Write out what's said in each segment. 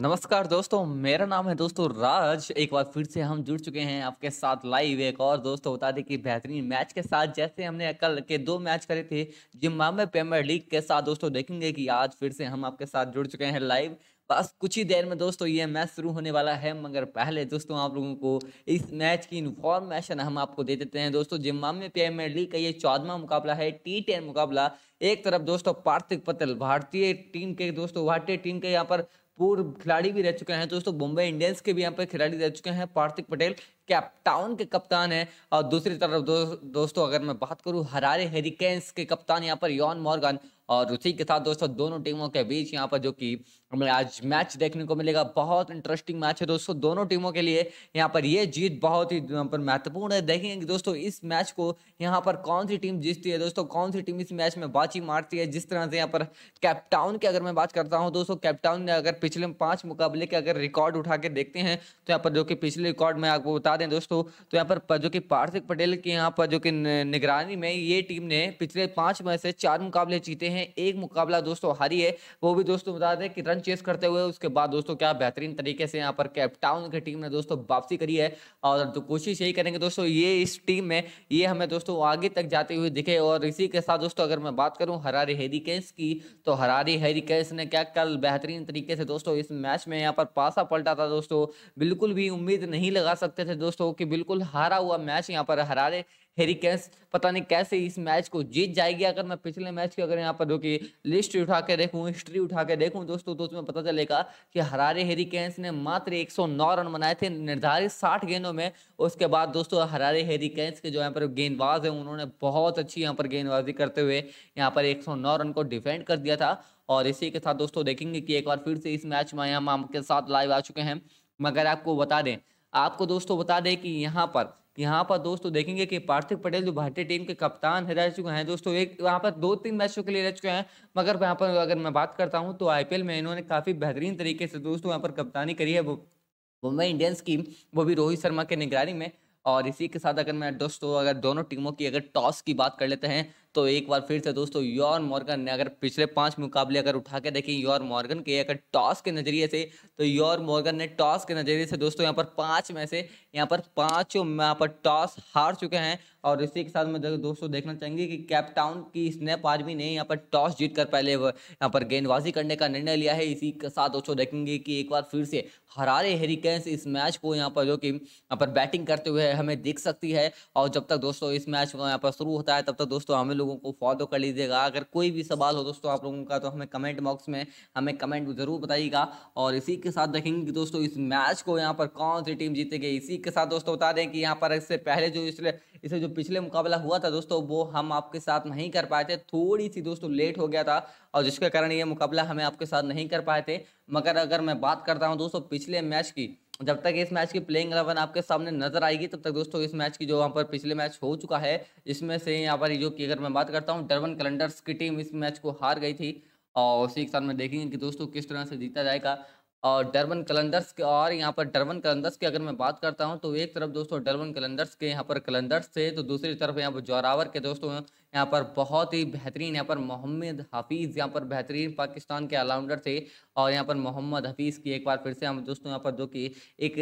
नमस्कार दोस्तों मेरा नाम है दोस्तों राज एक बार फिर से हम जुड़ चुके हैं आपके साथ लाइव एक और दोस्तों बता दें कि बेहतरीन मैच के साथ जैसे हमने कल के दो मैच करे थे जिम्बाबे प्रीमियर लीग के साथ दोस्तों देखेंगे कि आज फिर से हम आपके साथ जुड़ चुके हैं लाइव बस कुछ ही देर में दोस्तों ये मैच शुरू होने वाला है मगर पहले दोस्तों आप लोगों को इस मैच की इन्फॉर्मेशन हम आपको दे देते हैं दोस्तों जिम्बाब्वे प्रीमियर लीग का ये चौदवा मुकाबला है टी टेन मुकाबला एक तरफ दोस्तों पार्थिक पटेल भारतीय टीम के दोस्तों भारतीय टीम के यहाँ पर पूर्व खिलाड़ी भी रह चुके हैं दोस्तों मुंबई इंडियंस के भी यहाँ पर खिलाड़ी रह चुके हैं पार्थिक पटेल कैपटाउन के कप्तान है और दूसरी तरफ दो, दोस्तों अगर मैं बात करूँ हरारे हेरिकेन्स के कप्तान यहाँ पर यौन मॉर्गन और उसी के साथ दोस्तों दोनों टीमों के बीच यहाँ पर जो कि हमें आज मैच देखने को मिलेगा बहुत इंटरेस्टिंग मैच है दोस्तों दोनों टीमों के लिए यहाँ पर ये जीत बहुत ही यहाँ पर महत्वपूर्ण है देखेंगे कि दोस्तों इस मैच को यहाँ पर कौन सी टीम जीतती है दोस्तों कौन सी टीम इस मैच में बाची मारती है जिस तरह से यहाँ पर कैप्टाउन की अगर मैं बात करता हूँ दोस्तों कैप्टाउन ने अगर पिछले पाँच मुकाबले के अगर रिकॉर्ड उठा के देखते हैं तो यहाँ पर जो कि पिछले रिकॉर्ड में आपको बता दें दोस्तों तो यहाँ पर जो कि पार्थिक पटेल के यहाँ पर जो कि निगरानी में ये टीम ने पिछले पाँच मैच से चार मुकाबले जीते हैं हैं एक मुकाबला दोस्तों हारी है वो भी दोस्तों बता दें कि रन चेस करते हुए उसके बाद दोस्तों क्या बेहतरीन तरीके से यहाँ पर कैप्टाउन की टीम ने दोस्तों वापसी करी है और तो कोशिश यही करेंगे दोस्तों ये इस टीम में ये हमें दोस्तों आगे तक जाते हुए दिखे और इसी के साथ दोस्तों अगर मैं बात करूँ हरारी हेरिकेंस की तो हरारी हेरिकेंस ने क्या कल बेहतरीन तरीके से दोस्तों इस मैच में यहाँ पर पासा पलटा था दोस्तों बिल्कुल भी उम्मीद नहीं लगा सकते थे दोस्तों कि बिल्कुल हारा हुआ मैच यहाँ पर हरारे हेरी कैंस पता नहीं कैसे इस मैच को जीत जाएगी अगर मैं पिछले मैच की अगर यहाँ पर जो कि लिस्ट उठा के देखूँ हिस्ट्री उठा के देखूँ दोस्तों तो उसमें पता चलेगा कि हरारे हेरी कैंस ने मात्र 109 रन बनाए थे निर्धारित 60 गेंदों में उसके बाद दोस्तों हरारे हेरी कैंस के जो यहाँ पर गेंदबाज हैं उन्होंने बहुत अच्छी यहाँ पर गेंदबाजी करते हुए यहाँ पर एक रन को डिफेंड कर दिया था और इसी के साथ दोस्तों देखेंगे कि एक बार फिर से इस मैच में हम आपके साथ लाइव आ चुके हैं मगर आपको बता दें आपको दोस्तों बता दें कि यहाँ पर यहाँ पर दोस्तों देखेंगे कि पार्थिव पटेल जो भारतीय टीम के कप्तान है रह चुके हैं दोस्तों एक वहाँ पर दो तीन मैचों के लिए रह चुके हैं मगर यहाँ पर अगर मैं बात करता हूँ तो आईपीएल में इन्होंने काफ़ी बेहतरीन तरीके से दोस्तों यहाँ पर कप्तानी करी है वो मुंबई इंडियंस की वो भी रोहित शर्मा के निगरानी में और इसी के साथ अगर मैं दोस्तों अगर दोनों टीमों की अगर टॉस की बात कर लेते हैं तो एक बार फिर से दोस्तों योर मॉर्गन ने अगर पिछले पांच मुकाबले अगर उठा के देखें यॉर मॉर्गन के अगर टॉस के नज़रिए से तो योर मॉर्गन ने टॉस के नज़रिए से दोस्तों यहाँ पर पाँच में से यहाँ पर पांचों यहाँ पर टॉस हार चुके हैं और इसी के साथ में दोस्तों देखना चाहेंगे कि कैपटाउन की स्नैप आर्मी ने यहाँ पर टॉस जीत कर पहले यहाँ पर गेंदबाजी करने का निर्णय लिया है इसी के साथ दोस्तों देखेंगे कि एक बार फिर से हरारे हेरिकेंस इस मैच को यहाँ पर जो कि यहाँ पर बैटिंग करते हुए हमें दिख सकती है और जब तक दोस्तों इस मैच को यहाँ पर शुरू होता है तब तक दोस्तों हमें लोगों को फॉलो कर लीजिएगा अगर कोई भी सवाल हो दोस्तों आप लोगों का तो हमें कमेंट बॉक्स में हमें कमेंट ज़रूर बताइएगा और इसी के साथ देखेंगे कि दोस्तों इस मैच को यहाँ पर कौन सी टीम जीतेगी इसी के साथ दोस्तों बता दें कि यहाँ पर इससे पहले जो इसलिए इसे जो पिछले मुकाबला हुआ था दोस्तों वो हम आपके साथ नहीं कर पाए थे थोड़ी सी दोस्तों लेट हो गया था और जिसके कारण ये मुकाबला हमें आपके साथ नहीं कर पाए थे मगर अगर मैं बात करता हूँ दोस्तों पिछले मैच की जब तक इस मैच की प्लेइंग एलेवन आपके सामने नजर आएगी तब तक दोस्तों इस मैच की जो वहाँ पर पिछले मैच हो चुका है इसमें से यहाँ पर जो की अगर मैं बात करता हूँ डरवन कैलेंडर्स की टीम इस मैच को हार गई थी और उसी के साथ में देखेंगे कि दोस्तों किस तरह से जीता जाएगा और डरवन कैलेंडर्स के और यहाँ पर डरवन कैलेंडर्स की अगर मैं बात करता हूँ तो एक तरफ दोस्तों डरवन कैलेंडर्स के यहाँ पर कैलेंडर्स थे तो दूसरी तरफ यहाँ पर जोरावर के दोस्तों यहाँ पर बहुत ही बेहतरीन यहाँ पर मोहम्मद हफीज़ यहाँ पर बेहतरीन पाकिस्तान के ऑलराउंडर थे और यहाँ पर मोहम्मद हफीज़ की एक बार फिर से हम दोस्तों यहाँ पर जो कि एक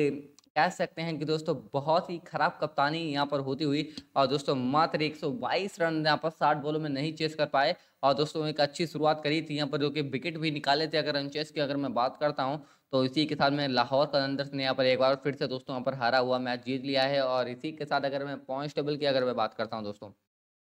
कह सकते हैं कि दोस्तों बहुत ही खराब कप्तानी यहाँ पर होती हुई और दोस्तों मात्र 122 रन यहाँ पर 60 बॉलों में नहीं चेस कर पाए और दोस्तों एक अच्छी शुरुआत करी थी यहाँ पर जो कि विकेट भी निकाले थे अगर रनचेस की अगर मैं बात करता हूँ तो इसी के साथ में लाहौर कलंदर्स ने यहाँ पर एक बार फिर से दोस्तों यहाँ पर हारा हुआ मैच जीत लिया है और इसी के साथ अगर मैं पॉइंट टेबल की अगर मैं बात करता हूँ दोस्तों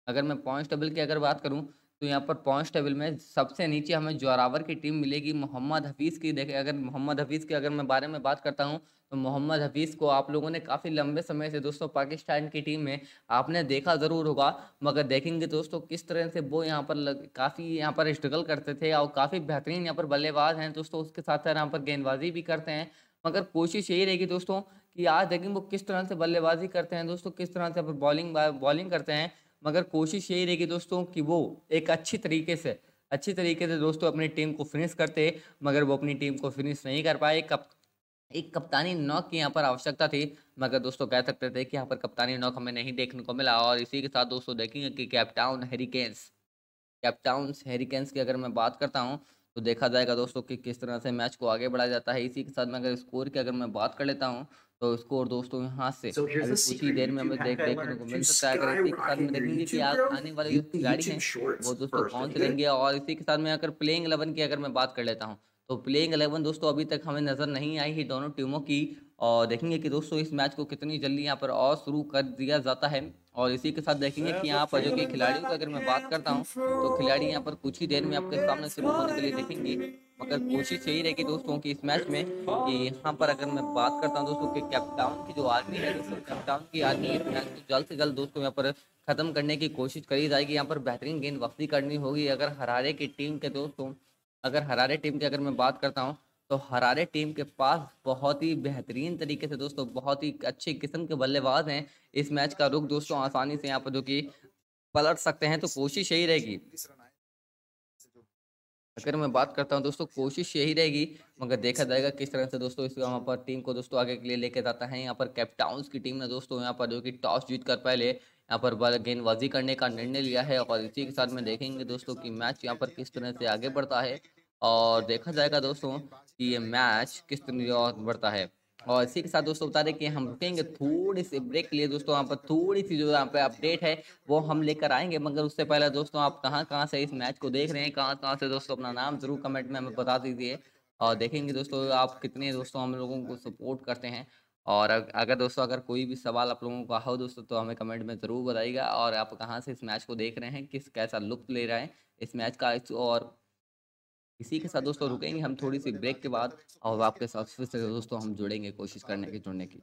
अगर मैं पॉइंट टेबल की अगर बात करूँ तो यहाँ पर पॉइंट टेबल में सबसे नीचे हमें जोरावर की टीम मिलेगी मोहम्मद हफीज़ की देखें अगर मोहम्मद हफीज़ के अगर मैं बारे में बात करता हूँ तो मोहम्मद हफीज़ को आप लोगों ने काफ़ी लंबे समय से दोस्तों पाकिस्तान की टीम में आपने देखा ज़रूर होगा मगर देखेंगे दोस्तों किस तरह से वो यहाँ पर काफ़ी यहाँ पर स्ट्रगल करते थे और काफ़ी बेहतरीन यहाँ पर बल्लेबाज हैं दोस्तों उसके साथ साथ यहाँ पर गेंदबाजी भी करते हैं मगर कोशिश यही रहेगी दोस्तों कि आज देखेंगे वो किस तरह से बल्लेबाजी करते हैं दोस्तों किस तरह से बॉलिंग बॉलिंग करते हैं मगर कोशिश यही रहेगी दोस्तों कि वो एक अच्छी तरीके से अच्छी तरीके से दोस्तों अपनी टीम को फिनिश करते मगर वो अपनी टीम को फिनिश नहीं कर पाए कप एक कप्तानी नॉक की यहाँ पर आवश्यकता थी मगर दोस्तों कह सकते थे कि यहाँ पर कप्तानी नॉक हमें नहीं देखने को मिला और इसी के साथ दोस्तों देखेंगे कि कैप्टाउन हेरिकेन्स कैप्टाउन हेरिकेन्स की अगर मैं बात करता हूँ तो देखा जाएगा दोस्तों कि किस तरह से मैच को आगे बढ़ाया जाता है इसी के साथ मैं अगर स्कोर की अगर मैं बात कर लेता हूँ तो स्कोर दोस्तों के हाथ से अभी कुछ ही देर में हमें देख देखने को मिल सकता है अगर इसी के साथ में देखेंगे कि आज आने वाले जो खिलाड़ी हैं वो दोस्तों कौन से लेंगे और इसी के साथ में अगर प्लेइंग एलेवन की अगर मैं बात कर लेता हूँ तो प्लेइंग एलेवन दोस्तों अभी तक हमें नज़र नहीं आई है दोनों टीमों की और देखेंगे कि दोस्तों इस मैच को कितनी जल्दी यहाँ पर और शुरू कर दिया जाता है और इसी के साथ देखेंगे कि यहाँ पर जो कि खिलाड़ियों की अगर मैं बात करता हूँ तो खिलाड़ी यहाँ पर कुछ ही देर में आपके सामने शुरू होने के लिए देखेंगे मगर कोशिश यही रहेगी दोस्तों की इस मैच में कि यहाँ पर अगर मैं बात करता हूँ दोस्तों कि कैप्टाउन की जो आर्मी है दोस्तों कैप्टाउन की आर्मी इस मैच को जल्द से जल्द दोस्तों यहाँ पर ख़त्म करने की कोशिश करी जाएगी यहाँ पर बेहतरीन गेंद वक्ती करनी होगी अगर हरारे की टीम के दोस्तों अगर हरारे टीम की अगर मैं बात करता हूँ तो हरारे टीम के पास बहुत ही बेहतरीन तरीके से दोस्तों बहुत ही अच्छे किस्म के बल्लेबाज हैं इस मैच का रुख दोस्तों आसानी से यहाँ पर जो कि पलट सकते हैं तो कोशिश यही रहेगी अगर मैं बात करता हूँ दोस्तों कोशिश यही रहेगी मगर देखा जाएगा किस तरह से दोस्तों इस यहाँ पर टीम को दोस्तों आगे के लिए लेके जाता है यहाँ पर कैप्टाउंस की टीम ने दोस्तों यहाँ पर जो कि टॉस जीत कर पहले यहाँ पर गेंदबाजी करने का निर्णय लिया है और इसी के साथ में देखेंगे दोस्तों कि मैच यहाँ पर किस तरह से आगे बढ़ता है और देखा जाएगा दोस्तों कि ये मैच किस तरह बढ़ता है और इसी के साथ दोस्तों बता दें कि हम रुकेंगे थोड़ी सी ब्रेक के लिए दोस्तों यहाँ पर थोड़ी सी जो यहाँ पे अपडेट है वो हम लेकर आएंगे मगर उससे पहले दोस्तों आप कहाँ कहाँ से इस मैच को देख रहे हैं कहाँ कहाँ से दोस्तों अपना नाम जरूर कमेंट में हमें बता दीजिए और देखेंगे दोस्तों आप कितने दोस्तों हम लोगों को सपोर्ट करते हैं और अगर दोस्तों अगर कोई भी सवाल आप लोगों का हो दोस्तों तो हमें कमेंट में ज़रूर बताइएगा और आप कहाँ से इस मैच को देख रहे हैं किस कैसा लुप्त ले रहे हैं इस मैच का और इसी के साथ दोस्तों रुकेंगे हम थोड़ी सी ब्रेक के बाद और आपके साथ फिर से दोस्तों हम जुड़ेंगे कोशिश करने की जुड़ने की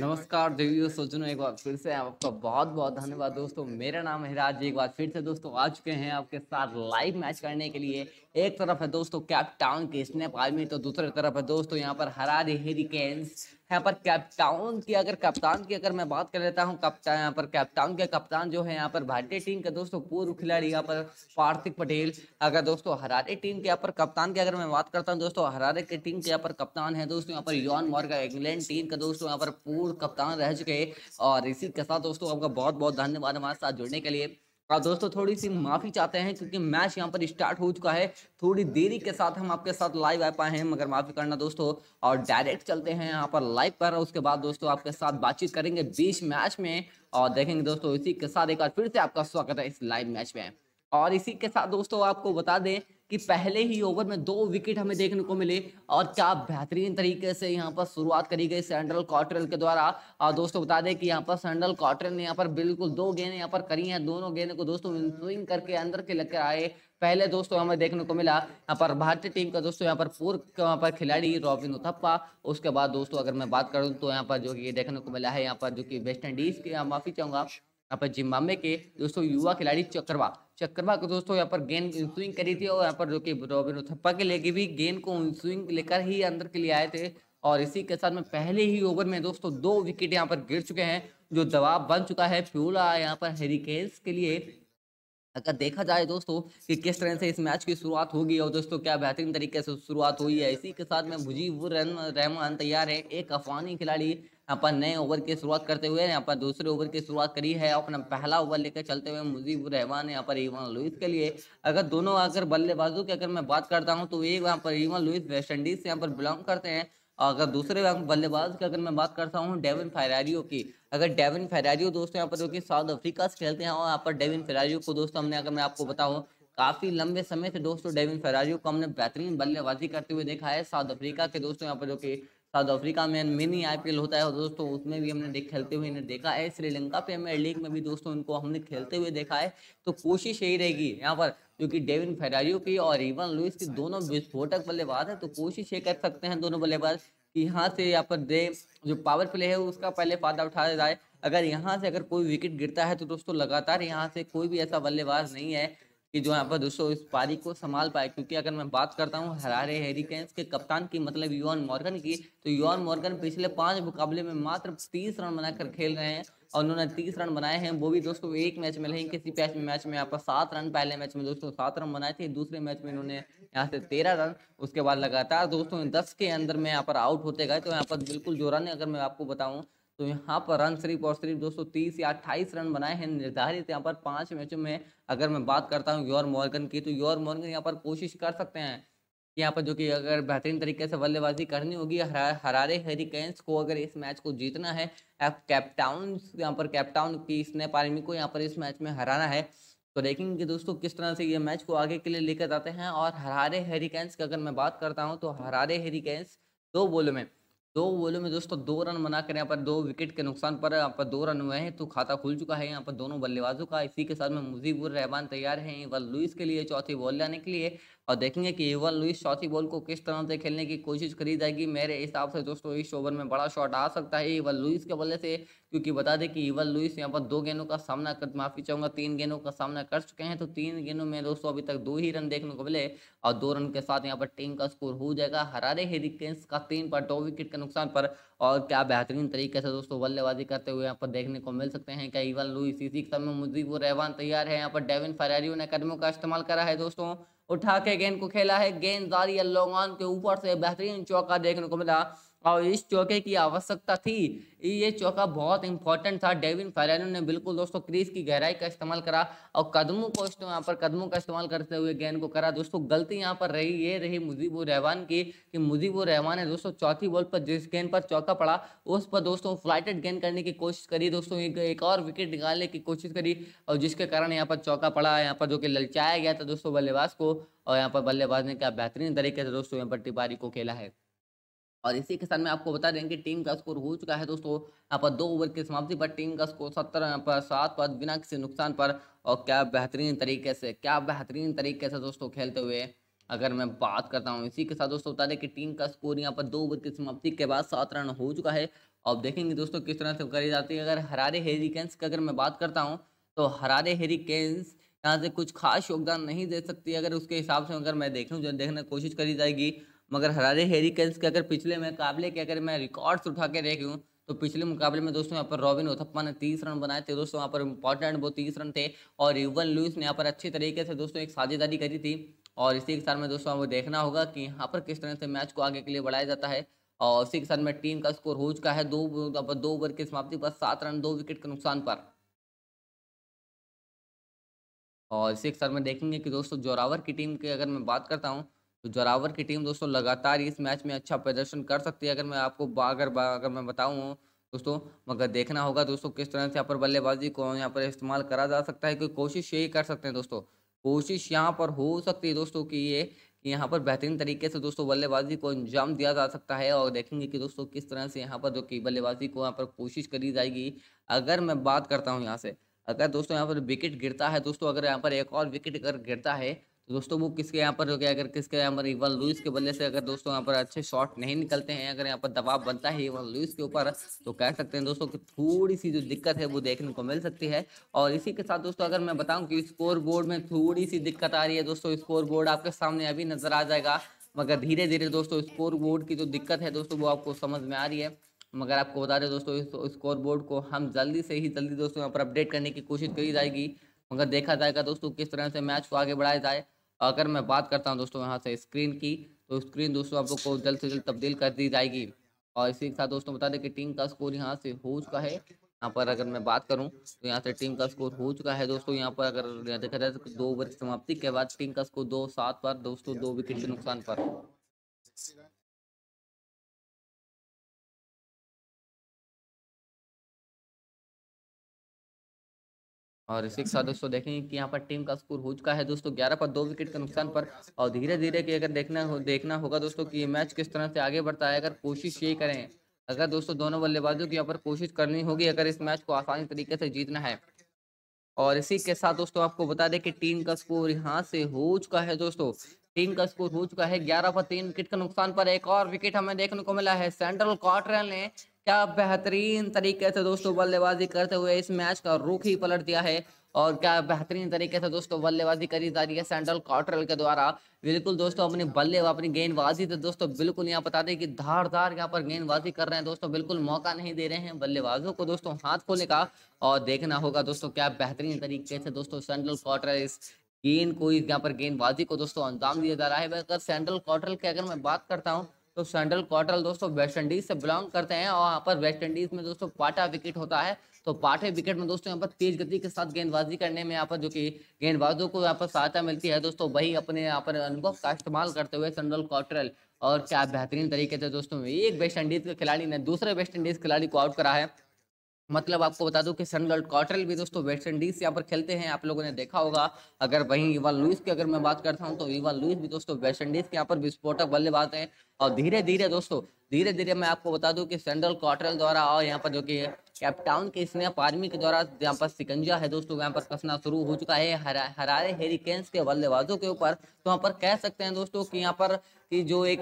नमस्कार देवी सोचनो एक बार फिर से आपका बहुत बहुत धन्यवाद दोस्तों मेरा नाम है राज एक बार फिर से दोस्तों आ चुके हैं आपके साथ लाइव मैच करने के लिए एक तरफ है दोस्तों कैप की स्नैप आर्मी तो दूसरी तरफ है दोस्तों यहाँ पर हरारी हेरिकेन्स यहाँ पर कैप्टाउन की अगर कप्तान की अगर मैं बात कर लेता हूँ कप्तान यहाँ पर कैप्टाउन के कप्तान जो है यहाँ पर भारतीय टीम के दोस्तों पूर्व खिलाड़ी यहाँ पर पार्थिक पटेल अगर दोस्तों हरारे टीम के यहाँ पर कप्तान की अगर मैं बात करता हूँ दोस्तों हरारे की टीम के यहाँ पर कप्तान है दोस्तों यहाँ पर यौन मॉर्गा इंग्लैंड टीम का दोस्तों यहाँ पर पूर्व कप्तान रह चुके और इसी के साथ दोस्तों आपका बहुत बहुत धन्यवाद हमारे साथ जुड़ने के लिए और हाँ, दोस्तों थोड़ी सी माफ़ी चाहते हैं क्योंकि मैच यहाँ पर स्टार्ट हो चुका है थोड़ी देरी के साथ हम आपके साथ लाइव आ पाए हैं मगर माफ़ी करना दोस्तों और डायरेक्ट चलते हैं यहाँ पर लाइव पर उसके बाद दोस्तों आपके साथ बातचीत करेंगे बीच मैच में और देखेंगे दोस्तों इसी के साथ एक बार फिर से आपका स्वागत है इस लाइव मैच में और इसी के साथ दोस्तों आपको बता दें कि पहले ही ओवर में दो विकेट हमें देखने को मिले और क्या बेहतरीन तरीके से यहाँ पर शुरुआत करी गई सेंड्रल कॉटरल के द्वारा और दोस्तों बता दें कि यहाँ पर सेंड्रल कॉटरल ने यहाँ पर बिल्कुल दो गेंद यहाँ पर करी हैं दोनों गेंद को दोस्तों स्विंग करके अंदर के लेकर आए पहले दोस्तों हमें देखने को मिला यहाँ पर भारतीय टीम का दोस्तों यहाँ पर पूर्व यहाँ पर खिलाड़ी रॉबिन उथप्पा उसके बाद दोस्तों अगर मैं बात करूँ तो यहाँ पर जो कि देखने को मिला है यहाँ पर जो कि वेस्ट इंडीज के माफी चाहूँगा यहाँ पर जिम्बाब्वे के दोस्तों युवा खिलाड़ी चक्रवा चक्रवा को दोस्तों यहाँ पर गेंद स्विंग करी थी और यहाँ पर जो कि रॉबिन उथप्पा के लेके भी गेंद को स्विंग लेकर ही अंदर के लिए आए थे और इसी के साथ में पहले ही ओवर में दोस्तों दो विकेट यहाँ पर गिर चुके हैं जो दबाव बन चुका है फ्यूला यहाँ पर हेरिकेन्स के लिए अगर देखा जाए दोस्तों कि किस तरह से इस मैच की शुरुआत होगी और दोस्तों क्या बेहतरीन तरीके से शुरुआत हुई है इसी के साथ में रन रहमान तैयार है एक अफवानी खिलाड़ी यहाँ पर नए ओवर की शुरुआत करते हुए यहाँ पर दूसरे ओवर की शुरुआत करी है अपना पहला ओवर लेकर चलते हुए मुजीब रहमान यहाँ पर ईवान लुइस के लिए अगर दोनों अगर बल्लेबाजों की अगर मैं बात करता हूँ तो एक यहाँ पर ईवान लुइस वेस्ट इंडीज से यहाँ पर बिलोंग करते हैं और अगर दूसरे बल्लेबाज की अगर मैं बात करता हूँ डेविन फेरारियो की अगर डेविन फेरारियो दोस्तों यहाँ पर जो कि साउथ अफ्रीका से खेलते हैं और यहाँ पर डेविन फेरारियो को दोस्तों हमने अगर मैं आपको बताऊँ काफी लंबे समय से दोस्तों डेविन फेरारियो को हमने बेहतरीन बल्लेबाजी करते हुए देखा है साउथ अफ्रीका के दोस्तों यहाँ पर जो की साउथ अफ्रीका में मिनी आई होता है दोस्तों उसमें भी हमने खेलते हुए इन्हें देखा है श्रीलंका प्रीमियर लीग में भी दोस्तों इनको हमने खेलते हुए देखा है तो कोशिश यही रहेगी यहाँ पर जो कि डेविन फेरारियो की और इवन लुइस की दोनों विस्फोटक बल्लेबाज है तो कोशिश ये कर सकते हैं दोनों बल्लेबाज की यहाँ से यहाँ पर दे जो पावर प्ले है उसका पहले फायदा उठाया जाए अगर यहाँ से अगर कोई विकेट गिरता है तो दोस्तों लगातार यहाँ से कोई भी ऐसा बल्लेबाज नहीं है कि जो यहाँ पर दोस्तों इस पारी को संभाल पाए क्योंकि अगर मैं बात करता हूँ हरारे हेरिकेन्स के कप्तान की मतलब योन मॉर्गन की तो योन मॉर्गन पिछले पांच मुकाबले में मात्र तीस रन बनाकर खेल रहे हैं और उन्होंने तीस रन बनाए हैं वो भी दोस्तों एक मैच में नहीं किसी मैच में मैच में यहाँ पर सात रन पहले मैच में दोस्तों सात रन बनाए थे दूसरे मैच में इन्होंने यहाँ से तेरह रन उसके बाद लगातार दोस्तों दस के अंदर में यहाँ पर आउट होते गए तो यहाँ पर बिल्कुल जो रन अगर मैं आपको बताऊँ तो यहाँ पर रन सिर्फ और सिर्फ दोस्तों तीस या अट्ठाईस रन बनाए हैं निर्धारित यहाँ पर पांच मैचों में अगर मैं बात करता हूँ योर मॉर्गन की तो योर मॉर्गन यहाँ पर कोशिश कर सकते हैं यहाँ पर जो कि अगर बेहतरीन तरीके से बल्लेबाजी करनी होगी हरा, हरारे हेरिकेन्स को अगर इस मैच को जीतना है कैप्टाउन यहाँ पर कैप्टाउन की स्नैप आर्मी को यहाँ पर इस मैच में हराना है तो देखेंगे कि दोस्तों किस तरह से ये मैच को आगे के लिए लेकर जाते हैं और हरारे हेरिकेन्स की अगर मैं बात करता हूँ तो हरारे हेरिकेन्स दो बोलों में दो बोलों में दोस्तों दो रन बनाकर यहाँ पर दो विकेट के नुकसान पर यहाँ पर दो रन हुए हैं तो खाता खुल चुका है यहाँ पर दोनों बल्लेबाजों का इसी के साथ में मुजीबुर रहमान तैयार हैं वह लुइस के लिए चौथी बॉल लाने के लिए और देखेंगे कि युवा लुइस चौथी बॉल को किस तरह से खेलने की कोशिश करी जाएगी मेरे हिसाब से दोस्तों इस ओवर में बड़ा शॉट आ सकता है युवा लुइस के बल्ले से क्योंकि बता दें कि युवा लुइस यहाँ पर दो गेंदों का सामना कर माफी चाहूंगा तीन गेंदों का सामना कर चुके हैं तो तीन गेंदों में दोस्तों अभी तक दो ही रन देखने को मिले और दो रन के साथ यहाँ पर टीम का स्कोर हो जाएगा हरारे हेरिकेन्स का तीन पर दो विकेट के नुकसान पर और क्या बेहतरीन तरीके से दोस्तों बल्लेबाजी करते हुए यहाँ पर देखने को मिल सकते हैं क्या इवन लुइस इसी समय मुजीब रहमान तैयार है यहाँ पर डेविन फरारियो ने कदमों का इस्तेमाल करा है दोस्तों उठा के गेंद को खेला है गेंद जारी अल्लोगान के ऊपर से बेहतरीन चौका देखने को मिला और इस चौके की आवश्यकता थी ये चौका बहुत इंपॉर्टेंट था डेविन फेरेनो ने बिल्कुल दोस्तों क्रीज की गहराई का इस्तेमाल करा और कदमों को यहाँ पर कदमों का इस्तेमाल करते हुए गेंद को करा दोस्तों गलती यहाँ पर रही ये रही मुजीबुर रहमान की कि मुजीबुर रहमान ने दोस्तों चौथी बॉल पर जिस गेंद पर चौका पड़ा उस पर दोस्तों फ्लाइटेड गेंद करने की कोशिश करी दोस्तों एक और विकेट निकालने की कोशिश करी और जिसके कारण यहाँ पर चौका पड़ा यहाँ पर जो कि ललचाया गया था दोस्तों बल्लेबाज को और यहाँ पर बल्लेबाज ने क्या बेहतरीन तरीके से दोस्तों यहाँ पर तिवारी को खेला है और इसी के साथ में आपको बता दें कि टीम का स्कोर हो चुका है दोस्तों यहाँ पर दो ओवर की समाप्ति पर टीम का स्कोर सत्तर पर सात पर बिना किसी नुकसान पर और क्या बेहतरीन तरीके से क्या बेहतरीन तरीके से दोस्तों खेलते हुए अगर मैं बात करता हूँ इसी के साथ दोस्तों बता दें कि टीम का स्कोर यहाँ पर दो ओवर की समाप्ति के बाद सात रन हो चुका है और देखेंगे दोस्तों किस तरह से करी जाती है अगर हरारे हेरिकेंस की अगर मैं बात करता हूँ तो हरारे हेरिकेंस यहाँ से कुछ खास योगदान नहीं दे सकती अगर उसके हिसाब से अगर मैं देखूँ देखने की कोशिश करी जाएगी मगर हरारे हेरी केल्स के अगर पिछले मुकाबले के अगर मैं रिकॉर्ड्स उठा के देख लूँ तो पिछले मुकाबले में दोस्तों यहाँ पर रॉबिन उथप्पा ने तीस रन बनाए थे दोस्तों यहाँ पर इंपॉर्टेंट वो तीस रन थे और इवन लुइस ने यहाँ पर अच्छी तरीके से दोस्तों एक साझेदारी करी थी और इसी के साथ में दोस्तों हमें देखना होगा कि यहाँ पर किस तरह से मैच को आगे के लिए बढ़ाया जाता है और इसी के साथ में टीम का स्कोर हो चुका है दो दो ओवर की समाप्ति पर सात रन दो विकेट के नुकसान पर और इसी के साथ में देखेंगे कि दोस्तों जोरावर की टीम की अगर मैं बात करता हूँ तो जोरावर की टीम दोस्तों लगातार इस मैच में अच्छा प्रदर्शन कर सकती है अगर मैं आपको अगर अगर मैं बताऊँ दोस्तों मगर देखना होगा दोस्तों किस तरह से यहाँ पर बल्लेबाजी को यहाँ पर इस्तेमाल करा जा सकता है कोई कोशिश यही कर सकते हैं दोस्तों कोशिश यहाँ पर हो सकती है दोस्तों कि ये कि यहाँ पर बेहतरीन तरीके से दोस्तों बल्लेबाजी को अंजाम दिया जा सकता है और देखेंगे कि दोस्तों किस तरह से यहाँ पर जो कि बल्लेबाजी को यहाँ पर कोशिश करी जाएगी अगर मैं बात करता हूँ यहाँ से अगर दोस्तों यहाँ पर विकेट गिरता है दोस्तों अगर यहाँ पर एक और विकेट अगर गिरता है तो दोस्तों वो किसके यहाँ पर हो गया अगर किसके यहाँ पर इवन लुइस के बल्ले से अगर दोस्तों यहाँ पर अच्छे शॉट नहीं निकलते हैं अगर यहाँ पर दबाव बनता है इवन लुइस के ऊपर तो कह सकते हैं दोस्तों कि थोड़ी सी जो दिक्कत है वो देखने को मिल सकती है और इसी के साथ दोस्तों अगर मैं बताऊँ कि स्कोर बोर्ड में थोड़ी सी दिक्कत आ रही है दोस्तों स्कोर बोर्ड आपके सामने अभी नजर आ जाएगा मगर धीरे धीरे दोस्तों स्कोर बोर्ड की जो दिक्कत है दोस्तों वो आपको समझ में आ रही है मगर आपको बता दें दोस्तों स्कोर बोर्ड को हम जल्दी से ही जल्दी दोस्तों यहाँ पर अपडेट करने की कोशिश करी जाएगी मगर देखा जाएगा दोस्तों किस तरह से मैच को आगे बढ़ाया जाए अगर मैं बात करता हूँ दोस्तों यहाँ से स्क्रीन की तो स्क्रीन दोस्तों आप लोग को जल्द से जल्द तब्दील कर दी जाएगी और इसी के साथ दोस्तों बता दें कि टीम का स्कोर यहाँ से हो चुका है यहाँ पर अगर मैं बात करूँ तो यहाँ से टीम का स्कोर हो चुका है दोस्तों यहाँ पर अगर देखा जाए तो दो ओवर की समाप्ति के बाद टीम का स्कोर दो सात पर दोस्तों दो विकेट के नुकसान पर और इसी के साथ दोस्तों देखेंगे कि यहाँ पर टीम का स्कोर हो चुका है दोस्तों ग्यारह पर दो विकेट के नुकसान पर और धीरे धीरे कि अगर देखना हो देखना होगा दोस्तों कि मैच किस तरह से आगे बढ़ता है अगर कोशिश ये करें अगर दोस्तों दोनों बल्लेबाजों की यहाँ पर कोशिश करनी होगी अगर इस मैच को आसानी तरीके से जीतना है और इसी के साथ दोस्तों आपको बता दें कि टीम का स्कोर यहाँ से हो चुका है दोस्तों टीम का स्कोर हो चुका है ग्यारह पर तीन विकेट के नुकसान पर एक और विकेट हमें देखने को मिला है सेंट्रल क्वार्टर ने क्या बेहतरीन तरीके से दोस्तों बल्लेबाजी करते हुए इस मैच का रुख ही पलट दिया है और क्या बेहतरीन तरीके से दोस्तों बल्लेबाजी करी जा रही है सेंट्रल कॉटरल के द्वारा बिल्कुल दोस्तों अपने बल्ले अपनी गेंदबाजी तो दोस्तों बिल्कुल यहाँ बता दें कि धारदार यहाँ पर गेंदबाजी कर रहे हैं दोस्तों बिल्कुल मौका नहीं दे रहे हैं बल्लेबाजों को दोस्तों हाथ खोलने का और देखना होगा दोस्तों क्या बेहतरीन तरीके से दोस्तों सेंट्रल कॉटरल इस गेंद को इस यहाँ पर गेंदबाजी को दोस्तों अंजाम दिया जा रहा है अगर सेंट्रल कॉटरल की अगर मैं बात करता हूँ तो सेंट्रल क्वार्टर दोस्तों वेस्ट इंडीज से बिलोंग करते हैं और यहाँ पर वेस्ट इंडीज में दोस्तों पाटा विकेट होता है तो पाठे विकेट में दोस्तों यहाँ पर तेज गति के साथ गेंदबाजी करने में यहाँ पर जो कि गेंदबाजों को यहाँ पर सहायता मिलती है दोस्तों वही अपने यहाँ पर अनुभव का इस्तेमाल करते हुए सेंट्रल कॉटरल और क्या बेहतरीन तरीके से दोस्तों एक वेस्ट इंडीज के खिलाड़ी ने दूसरे वेस्ट इंडीज खिलाड़ी को आउट करा है मतलब आपको बता दूं कि सनगर्ल क्वार्टर भी दोस्तों वेस्ट इंडीज यहाँ पर खेलते हैं आप लोगों ने देखा होगा अगर वहीं युवा लुइस की अगर मैं बात करता हूँ तो युवा लुइस भी दोस्तों वेस्ट इंडीज के यहाँ पर विस्फोटक बल्लेबाज हैं और धीरे धीरे दोस्तों धीरे धीरे मैं आपको बता दूं कि सेंट्रल क्वार्टर द्वारा और यहाँ पर जो कि कैपटाउन के स्नैप आर्मी के द्वारा यहाँ पर सिकंजा है दोस्तों यहाँ पर कसना शुरू हो चुका है हरारे हेरिकेन्स के बल्लेबाजों के ऊपर तो यहाँ पर कह सकते हैं दोस्तों कि यहाँ पर कि जो एक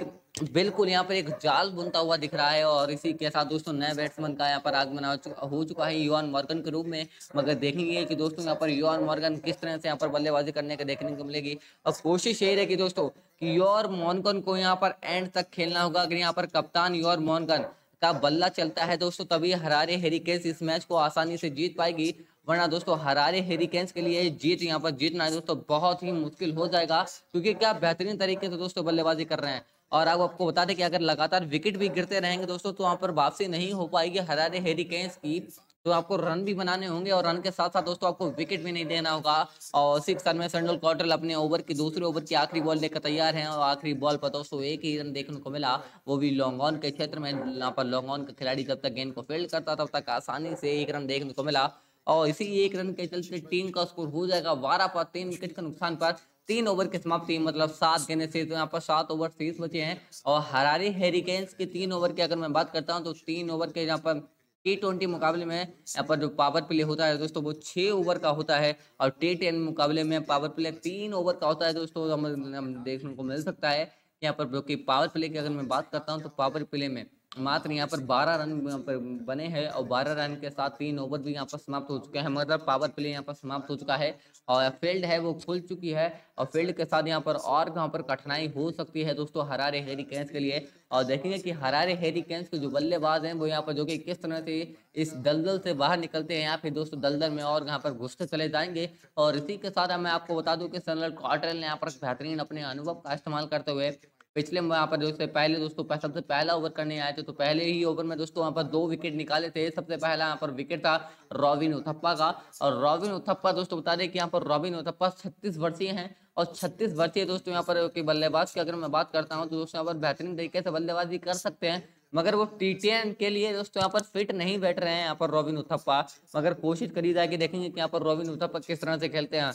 बिल्कुल यहाँ पर एक जाल बुनता हुआ दिख रहा है और इसी के साथ दोस्तों नए बैट्समैन का यहाँ पर आगमन हो चुका है युवान मॉर्गन के रूप में मगर देखेंगे कि दोस्तों यहाँ पर युवान मॉर्गन किस तरह से यहाँ पर बल्लेबाजी करने के देखने को मिलेगी अब कोशिश यही रहेगी दोस्तों कि योर मॉर्गन को यहाँ पर एंड तक खेलना होगा अगर यहाँ पर कप्तान योर मॉर्गन का बल्ला चलता है दोस्तों तभी हरारे हेरिकेन्स इस मैच को आसानी से जीत पाएगी वरना दोस्तों हरारे हेरिकेन्स के लिए जीत यहाँ पर जीतना है दोस्तों बहुत ही मुश्किल हो जाएगा क्योंकि क्या बेहतरीन तरीके से दोस्तों बल्लेबाजी कर रहे हैं और अब आपको बता दें कि अगर लगातार विकेट भी गिरते रहेंगे दोस्तों तो वहाँ पर वापसी नहीं हो पाएगी हरारे हेरिकेन्स की तो आपको रन भी बनाने होंगे और रन के साथ साथ दोस्तों आपको विकेट भी नहीं देना होगा और सिक्स रन में संडल कॉटल अपने ओवर की दूसरे ओवर की आखिरी बॉल लेकर तैयार हैं और आखिरी बॉल पर दोस्तों एक ही रन देखने को मिला वो भी लॉन्ग ऑन के क्षेत्र में यहाँ पर लॉन्ग ऑन का खिलाड़ी जब तक गेंद को फील्ड करता तब तक आसानी से एक रन देखने को मिला और इसी एक रन के चलते टीम का स्कोर हो जाएगा बारह पर तीन विकेट के नुकसान पर तीन ओवर की समाप्ति मतलब सात गेंदें से तो यहाँ पर सात ओवर शेष बचे हैं और हरारी हेरिकेन्स के तीन ओवर की अगर मैं बात करता हूँ तो तीन ओवर के यहाँ पर टी ट्वेंटी मुकाबले में यहाँ पर जो पावर प्ले होता है दोस्तों वो छः ओवर का होता है और टी टेन मुकाबले में पावर प्ले तीन ओवर का होता है दोस्तों हम देखने को मिल सकता है यहाँ पर जो कि पावर प्ले की अगर मैं बात करता हूँ तो पावर प्ले में मात्र यहाँ पर 12 रन पर बने हैं और 12 रन के साथ तीन ओवर भी यहाँ पर समाप्त हो चुके हैं मतलब पावर प्ले यहाँ पर समाप्त हो चुका है और फील्ड है वो खुल चुकी है और फील्ड के साथ यहाँ पर और यहाँ पर कठिनाई हो सकती है दोस्तों हरारे हेरी कैंस के लिए और देखेंगे कि हरारे हेरी कैंस के जो बल्लेबाज हैं वो यहाँ पर जो कि किस तरह से इस दलदल से बाहर निकलते हैं यहाँ पे दोस्तों दलदल में और यहाँ पर घुसते चले जाएंगे और इसी के साथ मैं आपको बता दूँ कि सनल कॉटरल ने यहाँ पर बेहतरीन अपने अनुभव का इस्तेमाल करते हुए पिछले वहाँ पर दोस्तों पहले दोस्तों सबसे पहला ओवर करने आए थे तो पहले ही ओवर में दोस्तों वहाँ पर दो विकेट निकाले थे सबसे पहला यहाँ पर विकेट था रॉबिन उथप्पा का और रॉबिन उथप्पा दोस्तों बता दें कि यहाँ पर रॉबिन उथप्पा छत्तीस वर्षीय हैं और छत्तीस वर्षीय दोस्तों यहाँ पर बल्लेबाज की अगर मैं बात करता हूँ तो दोस्तों यहाँ पर बेहतरीन तरीके से बल्लेबाजी कर सकते हैं मगर वो टी के लिए दोस्तों यहाँ पर फिट नहीं बैठ रहे हैं यहाँ पर रॉबिन उथप्पा मगर कोशिश करी जाएगी देखेंगे कि यहाँ पर रॉबिन उथप्पा किस तरह से खेलते हैं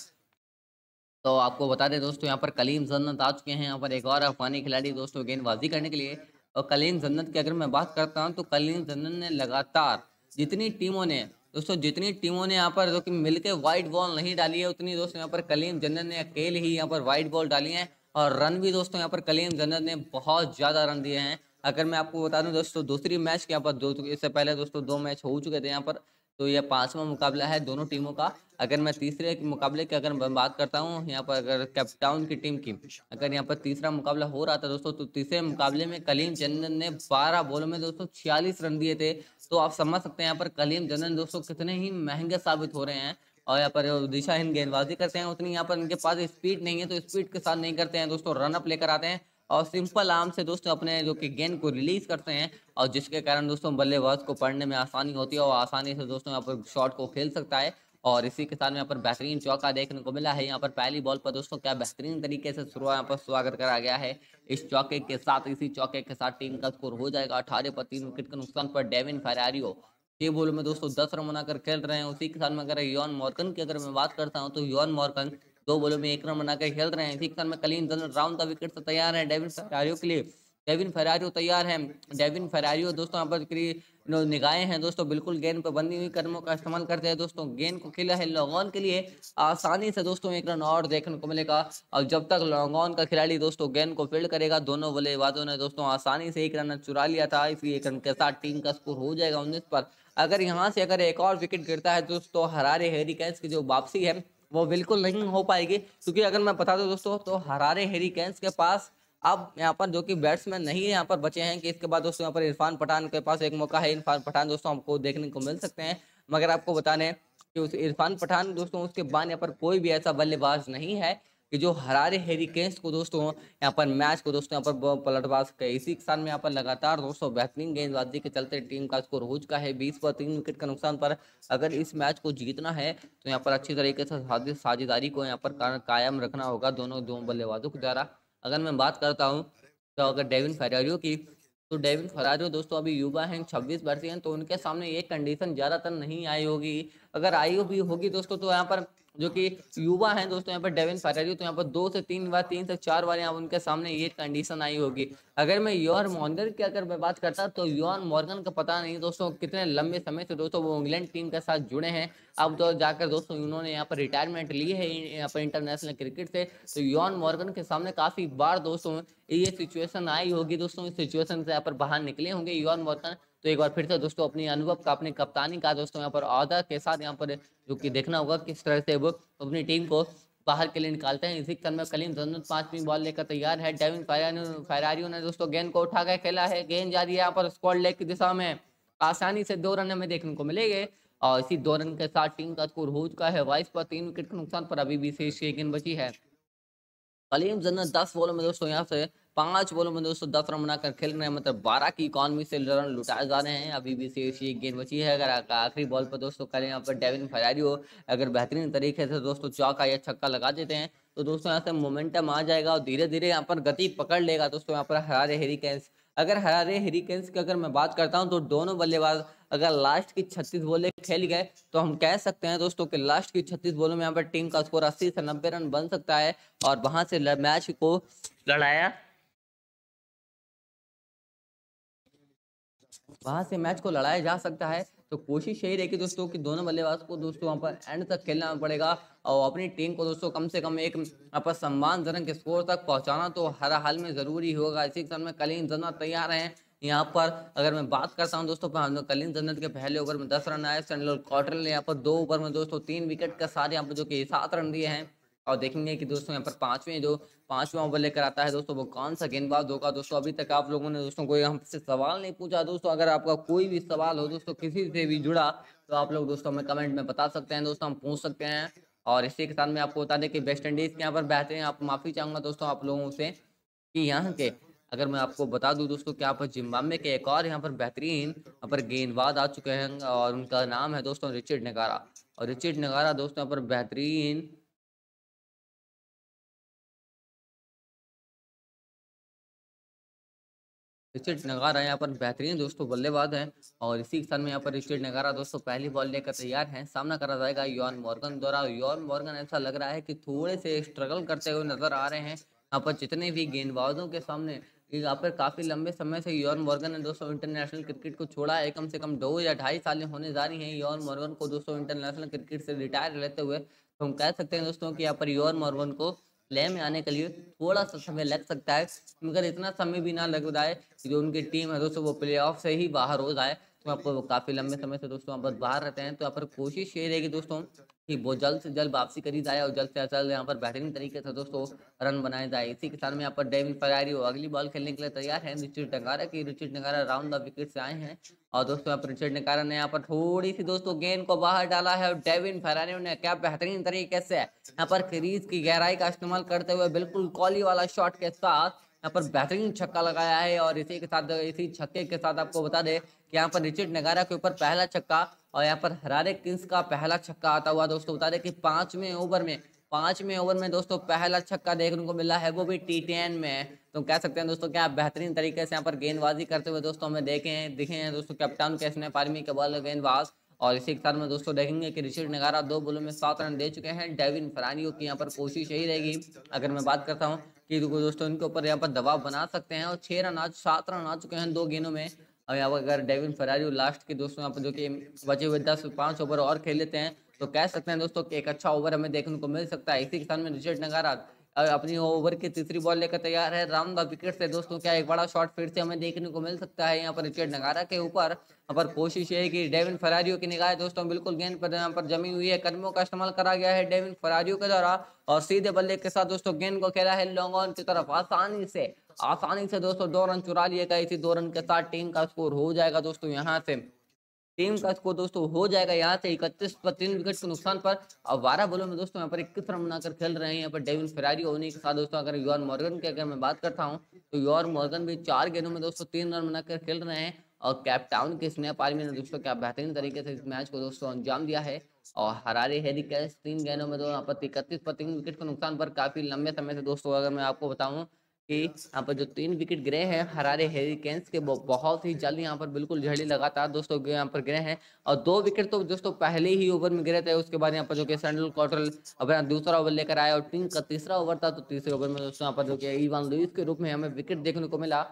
तो आपको बता दें दोस्तों यहाँ पर कलीम जन्नत आ चुके हैं यहाँ पर एक और अफगानी खिलाड़ी दोस्तों गेंदबाजी करने के लिए और कलीम जन्नत की अगर मैं बात करता हूँ तो कलीम जन्नत ने लगातार जितनी टीमों ने दोस्तों जितनी टीमों ने यहाँ पर जो कि मिलकर वाइट बॉल नहीं डाली है उतनी दोस्तों यहाँ पर कलीम जन्नत ने अकेले ही यहाँ पर वाइट बॉल डाली है और रन भी दोस्तों यहाँ पर कलीम जन्नत ने बहुत ज़्यादा रन दिए हैं अगर मैं आपको बता दूं दोस्तों दूसरी मैच के यहाँ पर दो इससे पहले दोस्तों दो मैच हो चुके थे यहाँ पर तो यह पांचवा मुकाबला है दोनों टीमों का अगर मैं तीसरे मुकाबले की अगर मैं बात करता हूँ यहाँ पर अगर कैप्टाउन की टीम की अगर यहाँ पर तीसरा मुकाबला हो रहा था दोस्तों तो तीसरे मुकाबले में कलीम चंदन ने 12 बॉलों में दोस्तों 46 रन दिए थे तो आप समझ सकते हैं यहाँ पर कलीम चंदन दोस्तों कितने ही महंगे साबित हो रहे हैं और यहाँ पर दिशाहीन गेंदबाजी करते हैं उतनी यहाँ पर इनके पास स्पीड नहीं है तो स्पीड के साथ नहीं करते हैं दोस्तों रनअप लेकर आते हैं और सिंपल आर्म से दोस्तों अपने जो कि गेंद को रिलीज करते हैं और जिसके कारण दोस्तों बल्लेबाज को पढ़ने में आसानी होती है और आसानी से दोस्तों यहाँ पर शॉट को खेल सकता है और इसी के साथ में यहाँ पर बेहतरीन चौका देखने को मिला है यहाँ पर पहली बॉल पर दोस्तों क्या बेहतरीन तरीके से शुरुआत यहाँ पर स्वागत करा गया है इस चौके के साथ इसी चौके के साथ टीम का स्कोर हो जाएगा अठारह पर तीन विकेट के नुकसान पर डेविन फरारियो ये बॉल में दोस्तों दस रन बनाकर खेल रहे हैं उसी के साथ में अगर यौन मॉर्कन की अगर मैं बात करता हूँ तो यौन मॉर्कन दो बोलो में एक रन बनाकर खेल रहे हैं इसी क्रम में कलीम राउंड द विकेट से तैयार है डेविन फरारियो के लिए डेविन फरारियो तैयार है डेविन फरारियो दोस्तों यहाँ पर निगाहें हैं दोस्तों बिल्कुल गेंद पर बंदी हुई कर्मों का इस्तेमाल करते हैं दोस्तों गेंद को खेला है लॉन्गॉन के लिए आसानी से दोस्तों एक रन और देखने को मिलेगा और जब तक लॉन्गॉन का खिलाड़ी दोस्तों गेंद को फील्ड करेगा दोनों बल्लेबाजों ने दोस्तों आसानी से एक रन चुरा लिया था इसलिए एक रन के साथ टीम का स्कोर हो जाएगा उन्नीस पर अगर यहाँ से अगर एक और विकेट गिरता है दोस्तों हरारे हेरी की जो वापसी है वो बिल्कुल नहीं हो पाएगी क्योंकि अगर मैं बता दूं दोस्तों तो हरारे हेरी कैंस के पास अब यहाँ पर जो कि बैट्समैन नहीं यहाँ पर बचे हैं कि इसके बाद दोस्तों यहाँ पर इरफान पठान के पास एक मौका है इरफान पठान दोस्तों आपको देखने को मिल सकते हैं मगर आपको बता दें कि उस इरफान पठान दोस्तों उसके बाद यहाँ पर कोई भी ऐसा बल्लेबाज नहीं है कि जो हरारे हेरिकेन्स को दोस्तों यहाँ पर मैच को दोस्तों यहाँ पर पलटवास इसी के साथ में यहाँ पर लगातार दोस्तों बेहतरीन गेंदबाजी के चलते टीम का स्कोर हो चुका है बीस पर तीन विकेट का नुकसान पर अगर इस मैच को जीतना है तो यहाँ पर अच्छी तरीके से साझेदारी को यहाँ पर कायम रखना होगा दोनों दो बल्लेबाजों के द्वारा अगर मैं बात करता हूँ तो अगर डेविन फरारियो की तो डेविन फरारियो दोस्तों अभी युवा हैं छब्बीस वर्षीय हैं तो उनके सामने ये कंडीशन ज़्यादातर नहीं आई होगी अगर आई भी होगी दोस्तों तो यहाँ पर जो कि युवा हैं दोस्तों यहाँ पर डेविन फरारी तो यहाँ पर दो से तीन बार तीन से चार बार यहाँ उनके सामने ये कंडीशन आई होगी अगर मैं योर मॉर्गन की अगर मैं बात करता तो योर मॉर्गन का पता नहीं दोस्तों कितने लंबे समय से दोस्तों वो इंग्लैंड टीम के साथ जुड़े हैं अब तो जाकर दोस्तों उन्होंने यहाँ पर रिटायरमेंट ली है यहाँ पर इंटरनेशनल क्रिकेट से तो योन मॉर्गन के सामने काफी बार दोस्तों ये सिचुएशन आई होगी दोस्तों इस सिचुएशन से यहाँ पर बाहर निकले होंगे योन मॉर्गन तो एक बार फिर से दोस्तों अपनी अनुभव का अपनी कप्तानी का दोस्तों यहाँ पर अहदा के साथ यहाँ पर जो कि देखना होगा किस तरह से वो अपनी टीम को बाहर के लिए निकालते हैं इसी क्रम में कलीम जन्नत पांचवीं बॉल लेकर तैयार है डेविन फेरारियो ने दोस्तों गेंद को उठा कर खेला है गेंद जा रही है यहाँ पर स्कॉट लेग की दिशा में आसानी से दो रन हमें देखने को मिलेंगे और इसी दो रन के साथ टीम का स्कोर हो चुका है वाइस पर तीन विकेट के नुकसान पर अभी भी शेष गेंद बची है कलीम जन्नत दस बॉलों में दोस्तों यहाँ से पांच बॉलों में दोस्तों दस रन बनाकर खेल रहे हैं मतलब बारह की इकॉनमी से रन लुटाए जा रहे हैं अभी भी सी एक गेंद बची है अगर आखिरी बॉल पर दोस्तों कल यहाँ पर डेविन फरारी हो अगर बेहतरीन तरीके से दोस्तों चौका या छक्का लगा देते हैं तो दोस्तों यहाँ से मोमेंटम आ जाएगा और धीरे धीरे यहाँ पर गति पकड़ लेगा दोस्तों यहाँ पर हरारे हेरिकेंस अगर हरारे हेरिकेंस की अगर मैं बात करता हूँ तो दोनों बल्लेबाज अगर लास्ट की 36 बोले खेल गए तो हम कह सकते हैं दोस्तों कि लास्ट की 36 बोलों में यहाँ पर टीम का स्कोर 80 से 90 रन बन सकता है और वहां से मैच को लड़ाया वहाँ से मैच को लड़ाया जा सकता है तो कोशिश यही रहेगी दोस्तों कि दोनों बल्लेबाज को दोस्तों वहाँ पर एंड तक खेलना पड़ेगा और अपनी टीम को दोस्तों कम से कम एक पर सम्मानजनक स्कोर तक पहुँचाना तो हर हाल में ज़रूरी होगा इसी के में कलीन जन्नत तैयार हैं यहाँ पर अगर मैं बात करता हूँ दोस्तों कलीन जन्नत के पहले ओवर में दस रन आए सेंडल कॉटल ने यहाँ पर दो ओवर में दोस्तों तीन विकेट के साथ यहाँ पर जो कि सात रन दिए हैं और देखेंगे कि दोस्तों यहाँ पर अच्छा। पांचवें जो पांचवा ओवर लेकर आता है दोस्तों वो कौन सा गेंदबाज होगा दोस्तों अभी तक आप लोगों ने दोस्तों कोई हमसे सवाल नहीं पूछा दोस्तों अगर आपका कोई भी सवाल हो दोस्तों किसी से भी जुड़ा तो आप लोग दोस्तों हमें कमेंट में बता सकते हैं दोस्तों हम पूछ सकते हैं और इसी के साथ मैं आपको बता दें कि वेस्ट इंडीज के यहाँ पर बेहतरीन आप माफ़ी चाहूंगा दोस्तों आप लोगों से कि यहाँ के अगर मैं आपको बता दूं दोस्तों कि यहाँ पर जिम्बाब्वे के एक और यहाँ पर बेहतरीन यहाँ पर गेंदबाज आ चुके हैं और उनका नाम है दोस्तों रिचर्ड नगारा और रिचर्ड नगारा दोस्तों यहाँ पर बेहतरीन रिचर्ड नगारा यहाँ पर बेहतरीन दोस्तों बल्लेबाज हैं और इसी के साथ में यहाँ पर रिचर्ड नगारा दोस्तों पहली बॉल लेकर तैयार हैं सामना करा जाएगा योन मॉर्गन द्वारा योन मॉर्गन ऐसा लग रहा है कि थोड़े से स्ट्रगल करते हुए नजर आ रहे हैं यहाँ पर जितने भी गेंदबाजों के सामने यहाँ पर काफ़ी लंबे समय से योन मॉर्गन ने दोस्तों इंटरनेशनल क्रिकेट को छोड़ा है कम से कम दो या ढाई साल होने जा रही है योन मॉर्गन को दोस्तों इंटरनेशनल क्रिकेट से रिटायर रहते हुए हम कह सकते हैं दोस्तों की यहाँ पर यॉन मॉर्गन को प्ले में आने के लिए थोड़ा सा समय लग सकता है मगर इतना समय भी ना लग जाए कि जो उनकी टीम है दोस्तों वो प्ले ऑफ से ही बाहर हो जाए तो आपको काफ़ी लंबे समय से दोस्तों यहाँ पर बाहर रहते हैं तो यहाँ पर कोशिश ये रहेगी दोस्तों कि वो जल्द से जल्द वापसी करी जाए और जल्द से जल्द यहाँ पर बेहतरीन तरीके से दोस्तों रन बनाए जाए इसी के साथ में यहाँ पर डेविन फरारी और अगली बॉल खेलने के लिए तैयार हैं रुचिर डंगारा की Richard Ngarava round the wicket से आए हैं और दोस्तों यहाँ पर रिचर्ड ने कारण यहाँ पर थोड़ी सी दोस्तों गेंद को बाहर डाला है और डेविन फेरानी ने क्या बेहतरीन तरीके से यहाँ पर क्रीज की गहराई का इस्तेमाल करते हुए बिल्कुल कॉली वाला शॉट के साथ यहाँ पर बेहतरीन छक्का लगाया है और इसी के साथ इसी छक्के के साथ आपको बता दे कि यहाँ पर रिचर्ड नगारा के ऊपर पहला छक्का और यहाँ पर हरारे किंग्स का पहला छक्का आता हुआ दोस्तों बता दे कि पांचवें ओवर में पाँचवें ओवर में दोस्तों पहला छक्का देखने को मिला है वो भी टी टेन में तो कह सकते हैं दोस्तों क्या बेहतरीन तरीके से यहाँ पर गेंदबाजी करते हुए दोस्तों हमें देखे हैं दिखे हैं दोस्तों कैप्टन कैसे पारमी के बॉल गेंदबाज और इसी के साथ में दोस्तों देखेंगे कि रिशिड नगारा दो बॉलों में सात रन दे चुके हैं डेविन फरानियो की यहाँ पर कोशिश यही रहेगी अगर मैं बात करता हूँ कि दोस्तों इनके ऊपर यहाँ पर दबाव बना सकते हैं और छः रन आज सात रन आ चुके हैं दो गेंदों में अब यहाँ पर अगर डेविन फरारियो लास्ट के दोस्तों यहाँ पर जो कि बचे हुए दस पाँच ओवर और खेल लेते हैं तो कह सकते हैं दोस्तों कि एक अच्छा ओवर हमें देखने को मिल सकता है इसी के साथ में रिचर्ड नगारा अपनी ओवर की तीसरी बॉल लेकर तैयार है रामदा विकेट से दोस्तों क्या एक बड़ा शॉट फिर से हमें देखने को मिल सकता है यहाँ पर रिचर्ड नगारा के ऊपर यहाँ पर कोशिश है कि डेविन फरारियो की निगाह दोस्तों बिल्कुल गेंद पर यहाँ पर जमी हुई है कदमों का इस्तेमाल करा गया है डेविन फरारियो के द्वारा और सीधे बल्ले के साथ दोस्तों गेंद को खेला है लॉन्ग ऑन की तरफ आसानी से आसानी से दोस्तों दो रन चुरा लिए गए इसी दो रन के साथ टीम का स्कोर हो जाएगा दोस्तों यहाँ से टीम अच्छा। का को दोस्तों हो जाएगा यहाँ से इकतीस पर तीन विकेट के नुकसान पर और बारह बोलो में दोस्तों यहाँ पर इक्कीस रन बनाकर खेल रहे हैं यहाँ पर डेविन फेरारी होने के साथ दोस्तों अगर यूर मॉर्गन की अगर मैं बात करता हूँ तो योर मॉर्गन भी चार गेंदों में दोस्तों तीन रन बनाकर खेल रहे हैं और कैप्टाउन के स्नैप आर्मी ने दोस्तों क्या बेहतरीन तरीके से इस मैच को दोस्तों अंजाम दिया है और हरारे हेरी कैश तीन गेंदों में दोस्तों यहाँ पर इकतीस पर तीन विकेट के नुकसान पर काफी लंबे समय से दोस्तों अगर मैं आपको बताऊँ कि यहाँ पर जो तीन विकेट गिरे हैं हरारे हेरी कैंस के वो बहुत ही जल्द यहाँ पर बिल्कुल झड़ी लगातार दोस्तों यहाँ पर गिरे हैं और दो विकेट तो दोस्तों पहले ही ओवर में गिरे थे उसके बाद यहाँ पर जो कि सैंडल कॉटल अपना दूसरा ओवर लेकर आया और टीम का तीसरा ओवर था तो तीसरे ओवर में दोस्तों यहाँ पर जो कि ईवान लुइस के रूप में हमें विकेट देखने को मिला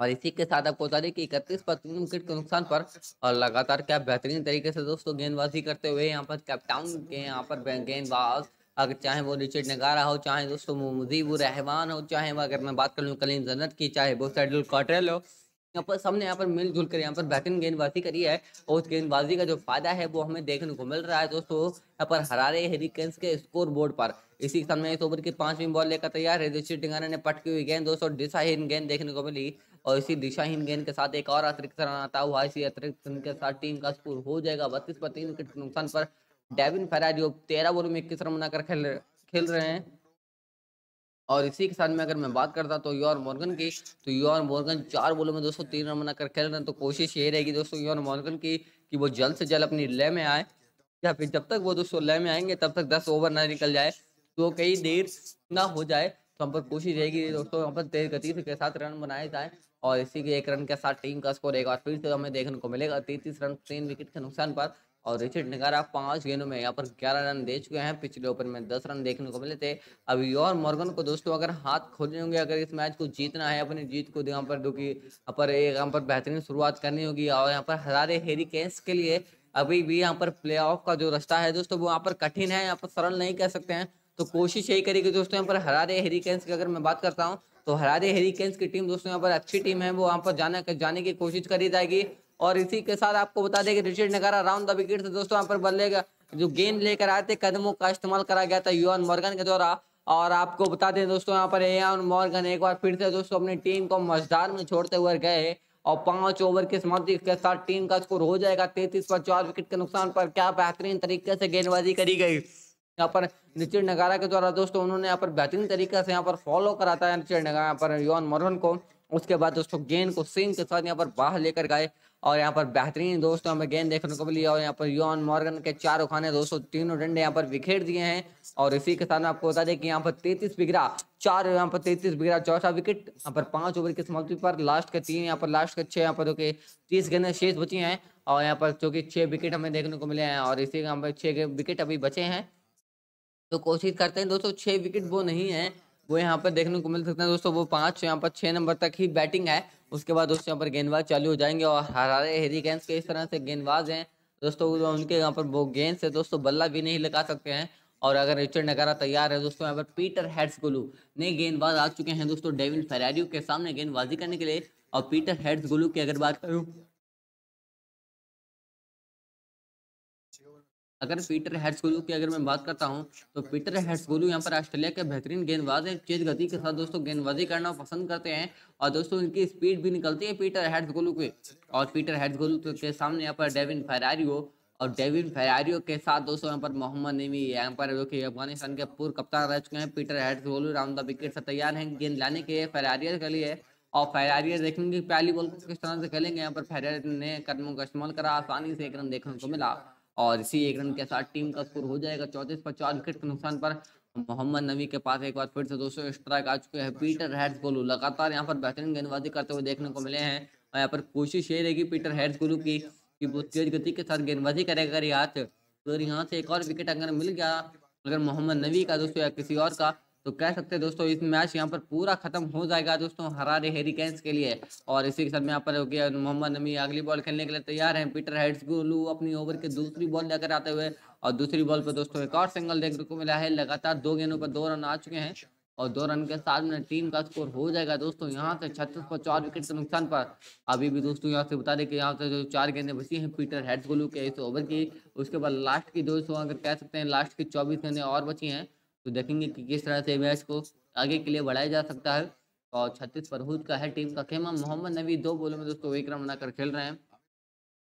और इसी के साथ आपको बता दें कि इकतीस पर तीन विकेट के नुकसान पर और लगातार क्या बेहतरीन तरीके से दोस्तों गेंदबाजी करते हुए यहाँ पर कैप्टाउन के यहाँ पर गेंदबाज अगर चाहे वो रिचर्ड नगारा हो चाहे दोस्तों मुजीब रहमान हो चाहे अगर मैं बात कर लूँ कलीम जन्नत की चाहे वो सैडल कॉटरल हो यहाँ पर सबने यहाँ पर मिलजुल कर यहाँ पर बेहतरीन गेंदबाजी करी है और उस गेंदबाजी का जो फायदा है वो हमें देखने को मिल रहा है दोस्तों यहाँ पर हरारे हेरिकेंस के स्कोर बोर्ड पर इसी समय सामने इस ओवर की पांचवीं बॉल लेकर तैयार है रिचर्ड नगारा ने पटकी हुई गेंद दोस्तों दिशाहीन गेंद देखने को मिली और इसी दिशाहीन गेंद के साथ एक और अतिरिक्त रन आता हुआ इसी अतिरिक्त रन के साथ टीम का स्कोर हो जाएगा बत्तीस पर तीन विकेट के नुकसान पर डेविन फेरारी तेरह ओवर में इक्कीस रन बनाकर खेल खेल रहे हैं और इसी के साथ में अगर मैं बात करता तो योर मॉर्गन की तो योर मॉर्गन चार बोलों में दोस्तों तीन रन बनाकर खेल रहे हैं तो कोशिश ये रहेगी दोस्तों योर मॉर्गन की कि वो जल्द से जल्द अपनी लय में आए या फिर जब तक वो दोस्तों लय में आएंगे तब तक दस ओवर ना निकल जाए तो कई देर ना हो जाए तो हम पर कोशिश रहेगी दोस्तों हम पर तेज गति के साथ रन बनाए जाए और इसी के एक रन के साथ टीम का स्कोर एक बार फिर से हमें देखने को मिलेगा तैतीस रन तीन विकेट के नुकसान पर और रिचर्ड नगारा पांच गेंदों में यहाँ पर ग्यारह रन दे चुके हैं पिछले ओवर में दस रन देखने को मिले थे अब योर मॉर्गन को दोस्तों अगर हाथ खोलने होंगे अगर इस मैच को जीतना है अपनी जीत को यहाँ पर दुखी कि पर यहाँ पर बेहतरीन शुरुआत करनी होगी और यहाँ पर हजारे हेरी केस के लिए अभी भी यहाँ पर प्ले का जो रास्ता है दोस्तों वो यहाँ पर कठिन है यहाँ पर सरल नहीं कह सकते हैं तो कोशिश यही करेगी दोस्तों यहाँ पर हरारे हेरिकेन्स की अगर मैं बात करता हूँ तो हरारे हेरिकेन्स की टीम दोस्तों यहाँ पर अच्छी टीम है वो यहाँ पर जाने जाने की कोशिश करी जाएगी और इसी के साथ आपको बता दें कि रिचर्ड नगारा राउंड द विकेट से दोस्तों यहाँ पर बल्ले जो गेंद लेकर आए थे कदमों का इस्तेमाल करा गया था यून मॉर्गन के द्वारा और आपको बता दें दोस्तों यहाँ पर एन मॉर्गन एक बार फिर से दोस्तों अपनी टीम को मजदार में छोड़ते हुए गए और पांच ओवर की समाप्ति के साथ टीम का स्कोर हो जाएगा तैतीस पर चार विकेट के नुकसान पर क्या बेहतरीन तरीके से गेंदबाजी करी गई यहाँ पर निचिर नगारा के द्वारा दोस्तों उन्होंने यहाँ पर बेहतरीन तरीके से यहाँ पर फॉलो कराता है निचिर नगारा यहाँ पर यौन मोरन को उसके बाद दोस्तों गेंद को सिंह के साथ यहाँ पर बाहर लेकर गए और यहाँ पर बेहतरीन दोस्तों हमें गेंद देखने को मिली और यहाँ पर यून मॉर्गन के चार उखाने दोस्तों तीनों डंडे यहाँ पर विखेर दिए हैं और इसी के साथ में आपको बता दें कि यहाँ पर तैतीस बिगड़ा चार यहाँ पर तैतीस बिगड़ा चौथा विकेट यहाँ पर पांच ओवर की समाप्ति पर लास्ट के तीन यहाँ पर लास्ट के छह यहाँ पर जो कि तीस गेंदे शेष बची हैं और यहाँ पर जो कि छह विकेट हमें देखने को मिले हैं और इसी के यहाँ पर छह विकेट अभी बचे हैं तो कोशिश करते हैं दोस्तों छह विकेट वो नहीं है वो यहाँ पर देखने को मिल सकते हैं दोस्तों वो पाँच यहाँ पर छः नंबर तक ही बैटिंग है उसके बाद दोस्तों यहाँ पर गेंदबाज चालू हो जाएंगे और हरारे हेरिकेन्स के इस तरह से गेंदबाज हैं दोस्तों उनके यहाँ पर वो गेंद से दोस्तों बल्ला भी नहीं लगा सकते हैं और अगर रिचर्ड नगारा तैयार है दोस्तों यहाँ पर पीटर हेड्सगुलू नए गेंदबाज आ चुके हैं दोस्तों डेविन फेरारियो के सामने गेंदबाजी करने के लिए और पीटर हेड्सगुलू की अगर बात करूँ अगर पीटर हेड्सगोलू की अगर मैं बात करता हूं तो पीटर हेड्सगोलू यहां पर ऑस्ट्रेलिया के बेहतरीन गेंदबाज है तेज गति के साथ दोस्तों गेंदबाजी करना पसंद करते हैं और दोस्तों इनकी स्पीड भी निकलती है पीटर हेड्सगोलू के और पीटर हेड्सगोलू के सामने यहाँ पर डेविन फेरारियो और डेविन फेरारियो के साथ दोस्तों यहाँ पर मोहम्मद नमी यहाँ पर जो कि अफगानिस्तान के पूर्व कप्तान रह चुके हैं Peter Hatzoglou round the wicket से तैयार हैं गेंद लाने के लिए फेरारियर के लिए और फेरारियर देखेंगे पहली बॉल को किस तरह से खेलेंगे यहाँ पर फेरारियर ने कदमों का इस्तेमाल करा आसानी से एक रन देखने को मिला और इसी एक रन के साथ टीम का स्कोर हो जाएगा चौतीस पर चार विकेट के नुकसान पर मोहम्मद नबी के पास एक बार फिर से दोस्तों स्ट्राइक आ चुके हैं पीटर हेड्स गोलू लगातार यहाँ पर बेहतरीन गेंदबाजी करते हुए देखने को मिले हैं और यहाँ पर कोशिश ये रहेगी पीटर हेड्स गोलू की कि वो तेज गति के साथ गेंदबाजी करेगा अगर यहाँ तो यहाँ से एक और विकेट अगर मिल गया अगर मोहम्मद नबी का दोस्तों या किसी और का तो कह सकते हैं दोस्तों इस मैच यहाँ पर पूरा खत्म हो जाएगा दोस्तों हरारे हेरिकेन्स के लिए और इसी के साथ में यहाँ पर हो गया मोहम्मद नमी अगली बॉल खेलने के लिए तैयार हैं पीटर हेड्स गोलू अपनी ओवर के दूसरी बॉल लेकर आते हुए और दूसरी बॉल पर दोस्तों एक और सिंगल देखने को मिला है लगातार दो गेंदों पर दो रन आ चुके हैं और दो रन के साथ में टीम का स्कोर हो जाएगा दोस्तों यहाँ से छत्तीस पर चार विकेट के नुकसान पर अभी भी दोस्तों यहाँ से बता दें कि यहाँ से जो चार गेंदें बची हैं पीटर हेड्स गोलू के इस ओवर की उसके बाद लास्ट की दोस्तों अगर कह सकते हैं लास्ट की चौबीस गेंदें और बची हैं तो देखेंगे कि किस तरह से मैच को आगे के लिए बढ़ाया जा सकता है और छत्तीस फरहूद का है टीम का खेमा मोहम्मद नबी दो बॉलों में दोस्तों एक रन बनाकर खेल रहे हैं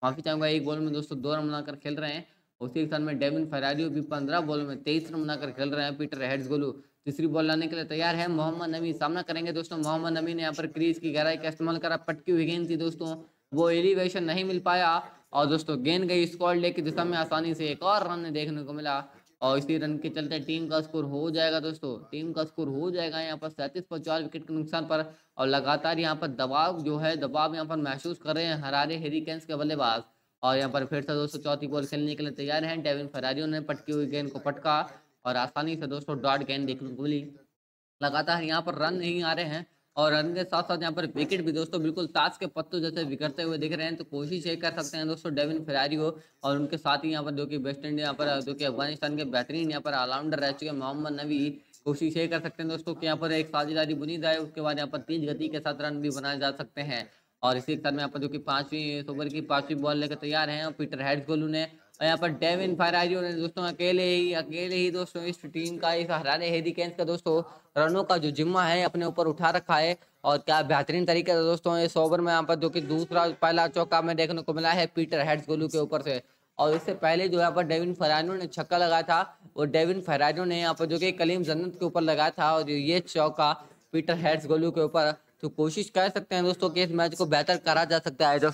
माफी चाहूंगा एक बॉल में दोस्तों दो रन बनाकर खेल रहे हैं उसी के साथ में डेविन फरारियो भी पंद्रह बॉल में तेईस रन बनाकर खेल रहे हैं पीटर हेड्स गोलू तीसरी बॉल लाने के लिए तैयार है मोहम्मद नबी सामना करेंगे दोस्तों मोहम्मद नबी ने यहाँ पर क्रीज की गहराई का इस्तेमाल करा पटकी हुई गेंद थी दोस्तों वो एलिवेशन नहीं मिल पाया और दोस्तों गेंद गई स्कॉल लेकर जिसमें दिशा में आसानी से एक और रन देखने को मिला और इसी रन के चलते टीम का स्कोर हो जाएगा दोस्तों टीम का स्कोर हो जाएगा यहाँ पर सैंतीस पर चार विकेट के नुकसान पर और लगातार यहाँ पर दबाव जो है दबाव यहाँ पर महसूस कर रहे हैं हरारे हेरिकेन्स के बल्लेबाज और यहाँ पर फिर से दोस्तों चौथी बॉल खेलने के लिए तैयार हैं डेविन फरारियों ने पटकी हुई गेंद को पटका और आसानी से दोस्तों डॉट गेंद देखने को मिली लगातार यहाँ पर रन नहीं आ रहे हैं और रन के साथ साथ यहाँ पर विकेट भी दोस्तों बिल्कुल ताश के पत्तों जैसे बिखरते हुए दिख रहे हैं तो कोशिश ये कर सकते हैं दोस्तों डेविन फिरारी हो और उनके साथ ही यहाँ पर जो कि वेस्ट इंडिया यहाँ पर जो कि अफगानिस्तान के बेहतरीन यहाँ पर ऑलराउंडर रह चुके हैं मोहम्मद नबी कोशिश ये कर सकते हैं दोस्तों कि यहाँ पर एक साझेदारी बुनी जाए उसके बाद यहाँ पर तीज गति के साथ रन भी बनाए जा सकते हैं और इसी तरह में यहाँ पर जो कि पाँचवीं ओवर की पाँचवीं बॉल लेकर तैयार हैं और पीटर हेड्स गोलू ने और यहाँ पर डेविन फरारी ने दोस्तों अकेले ही अकेले ही दोस्तों इस टीम का इस हराने हेदी कैंस का दोस्तों रनों का जो जिम्मा है अपने ऊपर उठा रखा है और क्या बेहतरीन तरीके से दोस्तों इस ओवर में यहाँ पर जो कि दूसरा पहला चौका में देखने को मिला है पीटर हेड्स गोलू के ऊपर से और इससे पहले जो यहाँ पर डेविन फरानो ने छक्का लगाया था और डेविन फरानो ने यहाँ पर जो कि कलीम जन्नत के ऊपर लगाया था और ये चौका पीटर हेड्स गोलू के ऊपर तो कोशिश कर सकते हैं दोस्तों कि इस मैच को बेहतर करा जा सकता है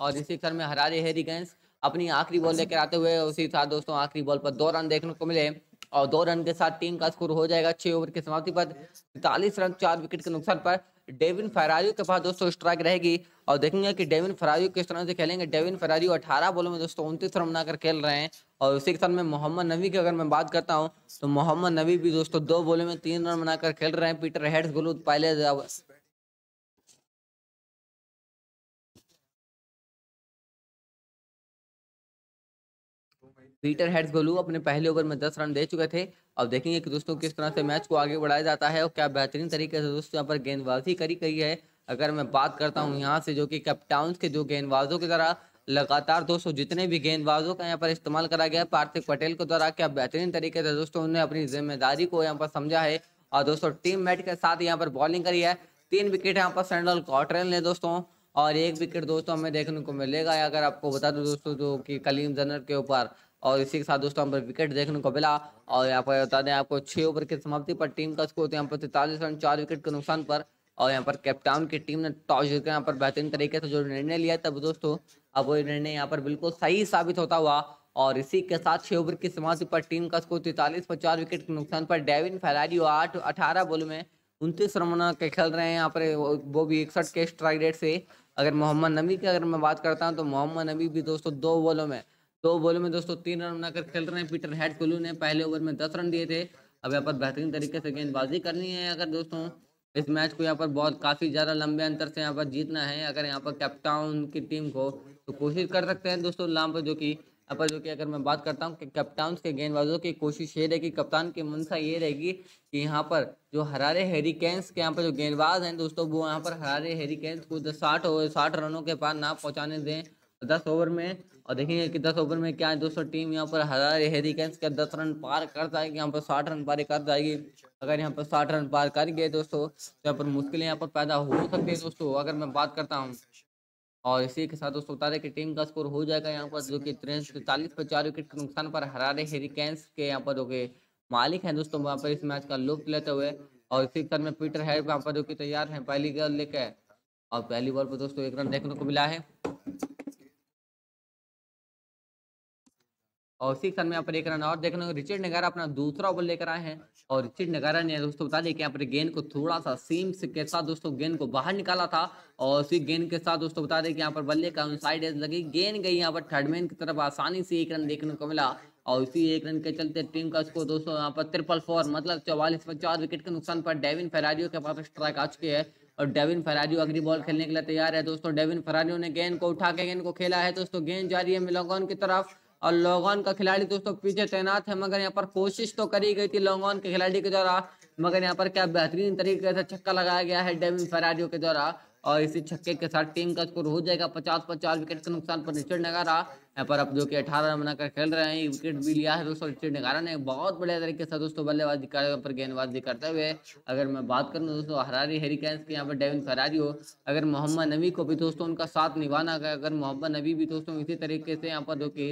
और इसी क्रम में हरारी रही गेंस अपनी आखिरी बॉल अच्छा। लेकर आते हुए उसी साथ दोस्तों आखिरी बॉल पर दो रन देखने को मिले और दो रन के साथ टीम का स्कोर हो जाएगा छह ओवर की समाप्ति पर तैतालीस रन चार विकेट के नुकसान पर डेविन फरारियो के पास दोस्तों स्ट्राइक रहेगी और देखेंगे कि डेविन फरारियो किस तरह से खेलेंगे डेविन फरारियो अठारह बॉलों में दोस्तों उनतीस रन बनाकर खेल रहे हैं और उसी के साथ में मोहम्मद नबी की अगर मैं बात करता हूँ तो मोहम्मद नबी भी दोस्तों दो बॉलों में तीन रन बनाकर खेल रहे हैं पीटर हेड्स गुलू पहले पीटर हेड्स गोलू अपने पहले ओवर में दस रन दे चुके थे अब देखेंगे कि दोस्तों किस तरह से मैच को आगे बढ़ाया जाता है और क्या बेहतरीन तरीके से दोस्तों यहाँ पर गेंदबाजी करी गई है अगर मैं बात करता हूँ यहाँ से जो कि कैप्टाउन के जो गेंदबाजों की तरह लगातार दोस्तों जितने भी गेंदबाजों का यहाँ पर इस्तेमाल करा गया पार्थिव पटेल के द्वारा क्या बेहतरीन तरीके से दोस्तों उन्होंने अपनी जिम्मेदारी को यहाँ पर समझा है और दोस्तों टीम मेट के साथ यहाँ पर बॉलिंग करी है तीन विकेट यहाँ पर सेंडल कॉटरेल ने दोस्तों और एक विकेट दोस्तों हमें देखने को मिलेगा अगर आपको बता दो दोस्तों जो कि कलीम जनर के ऊपर और इसी के साथ दोस्तों यहाँ पर विकेट देखने को मिला और यहाँ पर बता दें आपको छह ओवर की समाप्ति पर टीम का स्कोर तो यहाँ पर तैतालीस रन चार विकेट के नुकसान पर और यहाँ पर कैप्टाउन की टीम ने टॉस जीतकर यहाँ पर बेहतरीन तरीके से जो निर्णय लिया तब दोस्तों अब वो निर्णय यहाँ पर बिल्कुल सही साबित होता हुआ और इसी के साथ छः ओवर की समाप्ति पर टीम का स्कोर तैतालीस पर चार विकेट के नुकसान पर डेविन फेरारी आठ अठारह बॉल में उनतीस रन के खेल रहे हैं यहाँ पर वो भी इकसठ के स्ट्राइक रेट से अगर मोहम्मद नबी की अगर मैं बात करता हूँ तो मोहम्मद नबी भी दोस्तों दो बॉलों में दो बॉलों में दोस्तों तीन रन बनाकर खेल रहे हैं पीटर हेड कुल्लू ने पहले ओवर में दस रन दिए थे अब यहाँ पर बेहतरीन तरीके से गेंदबाजी करनी है अगर दोस्तों इस मैच को यहाँ पर बहुत काफ़ी ज़्यादा लंबे अंतर से यहाँ पर जीतना है अगर यहाँ पर कैप्टाउन की टीम को तो कोशिश कर सकते हैं दोस्तों लाम पर जो कि यहाँ पर जो कि अगर मैं बात करता हूँ कि कैप्टाउन के गेंदबाजों की कोशिश ये रहेगी कप्तान की मंशा ये रहेगी कि यहाँ पर जो हरारे हेरिकेन्स के यहाँ पर जो गेंदबाज हैं दोस्तों वो यहाँ पर हरारे हेरिकेन्स को साठ ओवर साठ रनों के पार ना पहुँचाने दें दस ओवर में और देखेंगे कि दस ओवर में क्या है दोस्तों टीम यहाँ पर हरार हेरी कैंस का दस रन पार कर जाएगी यहाँ पर साठ रन पारी कर जाएगी अगर यहाँ पर साठ रन पार कर गए दोस्तों तो यहाँ पर मुश्किलें यहाँ पर पैदा हो सकती है दोस्तों अगर मैं बात करता हूँ और इसी के साथ दोस्तों तारे की टीम का स्कोर हो जाएगा यहाँ पर जो कि तिरसठ चालीस पर चार विकेट के नुकसान पर हरारे हेरिकेन्स के यहाँ पर जो कि मालिक हैं दोस्तों वहाँ पर इस मैच का लुप्त लेते हुए और इसी साथ में पीटर है यहाँ पर जो कि तैयार हैं पहली गेंद लेकर और पहली बॉल पर दोस्तों एक रन देखने को मिला है और सिक्स रन में यहाँ पर एक रन और देखने को रिचर्ड नगारा अपना दूसरा ओवर लेकर आए हैं अच्छा। और रिचर्ड नगारा ने दोस्तों बता दें कि यहाँ पर गेंद को थोड़ा सा सीम के साथ दोस्तों गेंद को बाहर निकाला था और उसी गेंद के साथ दोस्तों बता दें कि यहाँ पर बल्ले का साइड एज लगी गेंद गई यहाँ पर थर्डमैन की तरफ आसानी से एक रन देखने को मिला और इसी एक रन के चलते टीम का स्कोर दोस्तों यहाँ पर ट्रिपल फोर मतलब चौवालीस पर चार विकेट के नुकसान पर डेविन फेरारियो के पास स्ट्राइक आ चुके है और डेविन फरारियो अगली बॉल खेलने के लिए तैयार है दोस्तों डेविन फरारियो ने गेंद को उठा के गेंद को खेला है दोस्तों गेंद जा रही है मिलोगन की तरफ और लॉगॉन का खिलाड़ी दोस्तों पीछे तैनात है मगर यहाँ पर कोशिश तो करी गई थी लॉगॉन के खिलाड़ी के द्वारा मगर यहाँ पर क्या बेहतरीन तरीके से छक्का लगाया गया है डेविन फेराडियो के द्वारा और इसी छक्के के साथ टीम का स्कोर हो जाएगा पचास पचास विकेट के नुकसान पर रिचर्ड नगारा यहाँ पर अब जो कि अठारह रन बनाकर खेल रहे हैं विकेट भी लिया है दोस्तों रिचर्ड नगारा ने बहुत बढ़िया तरीके से दोस्तों बल्लेबाजी कर पर गेंदबाजी करते हुए अगर मैं बात करूँ दोस्तों हरारी हेरिकेन्स की यहाँ पर डेविन फरारी हो अगर मोहम्मद नबी को भी दोस्तों उनका साथ निभाना अगर मोहम्मद नबी भी दोस्तों इसी तरीके से यहाँ पर जो कि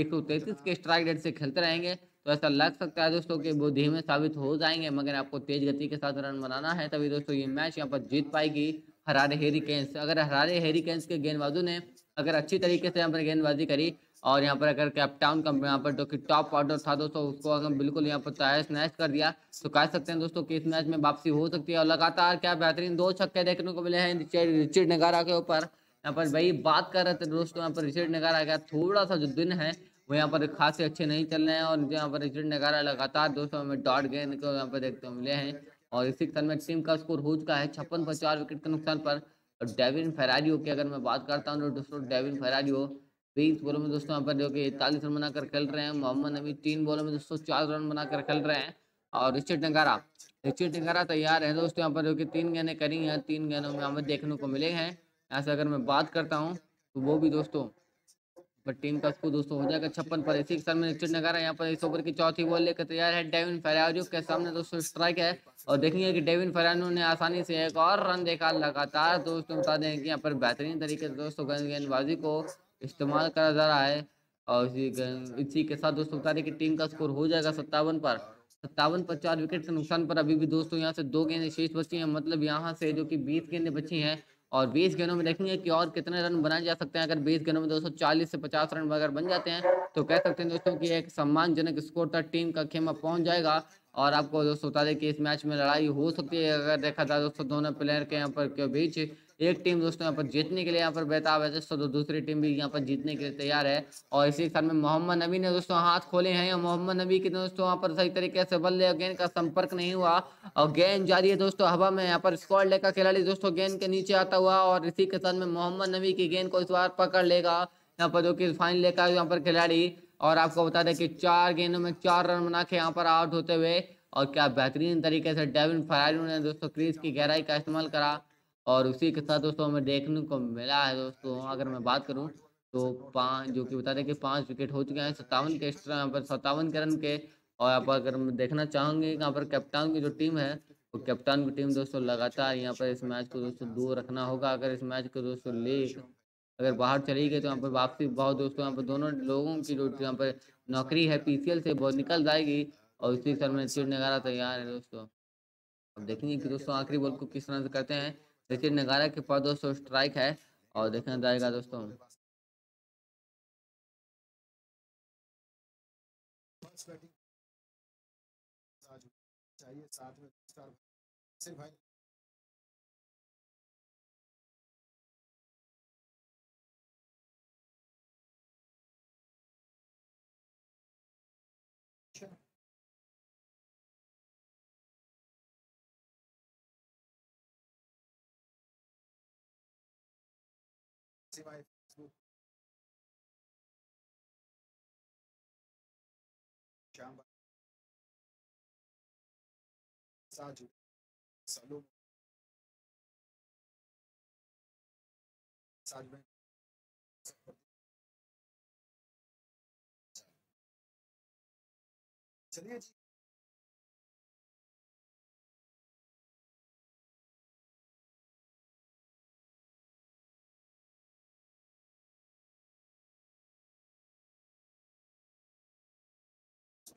एक सौ तैतीस के स्ट्राइक रेट से खेलते रहेंगे तो ऐसा लग सकता है दोस्तों कि वो तो धीमे हाँ। साबित हो जाएंगे मगर आपको तेज गति के साथ रन बनाना है तभी दोस्तों ये मैच यहाँ पर जीत पाएगी हरारे कैंस अगर हरारे कैंस के गेंदबाजों ने अगर अच्छी तरीके से यहाँ पर गेंदबाजी करी और यहाँ पर अगर कैप्टाउन का यहाँ पर जो कि टॉप ऑर्डर था दोस्तों उसको अगर बिल्कुल यहाँ पर तहस नहस कर दिया तो कह सकते हैं दोस्तों कि इस मैच में वापसी हो सकती है और लगातार क्या बेहतरीन दो छक्के देखने को मिले हैं रिचर्ड नगारा के ऊपर यहाँ पर वही बात कर रहे थे दोस्तों यहाँ पर रिचर्ड नगारा का थोड़ा सा जो दिन है वो यहाँ पर खासे अच्छे नहीं चल रहे हैं और यहाँ पर रिचर्ड नगारा लगातार दो सौ में डॉट गेंद को यहाँ पर देखते हुए मिले हैं और इसी क्रम में टीम का स्कोर हो चुका है छप्पन पर चार विकेट के नुकसान पर और डेविन फेरारियो की अगर मैं बात करता हूँ तो दोस्तों डेविन फेरारियो बीस बॉलों में दोस्तों यहाँ पर जो कि इकतालीस रन बनाकर खेल रहे हैं मोहम्मद नबी तीन बॉलों में दोस्तों चार रन बनाकर खेल रहे हैं और रिचर्ड नगारा रिचर्ड नगारा तैयार है दोस्तों यहाँ पर जो कि तीन गेंदें करी हैं तीन गेंदों में हमें देखने को मिले हैं ऐसे अगर मैं बात करता हूँ तो वो भी दोस्तों टीम का स्कोर दोस्तों हो जाएगा छप्पन पर इसी के साथ में निश्चित नगारा यहाँ पर इस ओवर की चौथी बॉल लेकर तैयार है डेविन फेरारियो के सामने दोस्तों स्ट्राइक है और देखेंगे कि डेविन फेरारियो ने आसानी से एक और रन देखा लगातार दोस्तों बता दें कि यहाँ पर बेहतरीन तरीके से दोस्तों गेंदबाजी को इस्तेमाल करा जा रहा है और इसी इसी के साथ दोस्तों बता दें कि टीम का स्कोर हो जाएगा सत्तावन पर सत्तावन पर चार विकेट के नुकसान पर अभी भी दोस्तों यहाँ से दो गेंदें शेष बची हैं मतलब यहाँ से जो कि बीस गेंदें बची हैं और 20 गेंदों में देखेंगे कि और कितने रन बनाए जा सकते हैं अगर 20 गेंदों में दोस्तों चालीस से 50 रन अगर बन जाते हैं तो कह सकते हैं दोस्तों कि एक सम्मानजनक स्कोर तक टीम का खेमा पहुंच जाएगा और आपको दोस्तों बता दें कि इस मैच में लड़ाई हो सकती है अगर देखा जाए दोस्तों दोनों प्लेयर के यहाँ पर के बीच एक टीम दोस्तों यहाँ पर जीतने के लिए यहाँ पर बेताब है दोस्तों तो दूसरी टीम भी यहाँ पर जीतने के लिए तैयार है और इसी साल में मोहम्मद नबी ने दोस्तों हाथ खोले हैं और मोहम्मद नबी के दोस्तों वहाँ पर सही तरीके से बल्ले और गेंद का संपर्क नहीं हुआ और गेंद जारी है दोस्तों हवा में यहाँ पर स्कॉट लेकर खिलाड़ी दोस्तों गेंद के नीचे आता हुआ और इसी के साथ में मोहम्मद नबी की गेंद को इस बार पकड़ लेगा यहाँ पर जो कि फाइन लेकर यहाँ पर खिलाड़ी और आपको बता दें कि चार गेंदों में चार रन बना के यहाँ पर आउट होते हुए और क्या बेहतरीन तरीके से डेविन फरारी ने दोस्तों क्रीज की गहराई का इस्तेमाल करा और उसी के साथ दोस्तों हमें देखने को मिला है दोस्तों अगर मैं बात करूँ तो पाँच जो कि बता दें कि पाँच विकेट हो चुके हैं सत्तावन के एक्स्ट्रा यहाँ पर सत्तावन के रन के और यहाँ पर अगर देखना चाहेंगे यहाँ पर कैप्टन की जो टीम है वो कैप्टन की टीम दोस्तों लगातार यहाँ पर इस मैच को दोस्तों दूर रखना होगा अगर इस मैच को दोस्तों ले अगर बाहर चली गई तो यहाँ पर वापसी बहुत दोस्तों यहाँ पर दोनों लोगों की जो यहाँ पर नौकरी है पी से बहुत निकल जाएगी और इसी सर में चिड़ नगारा तैयार है दोस्तों अब देखेंगे कि दोस्तों आखिरी बॉल को किस तरह से करते हैं देखिए नगारा के पास दोस्तों स्ट्राइक है और देखना जाएगा दोस्तों चाहिए साथ में सिवाय फेसबुक साजू चलिए जी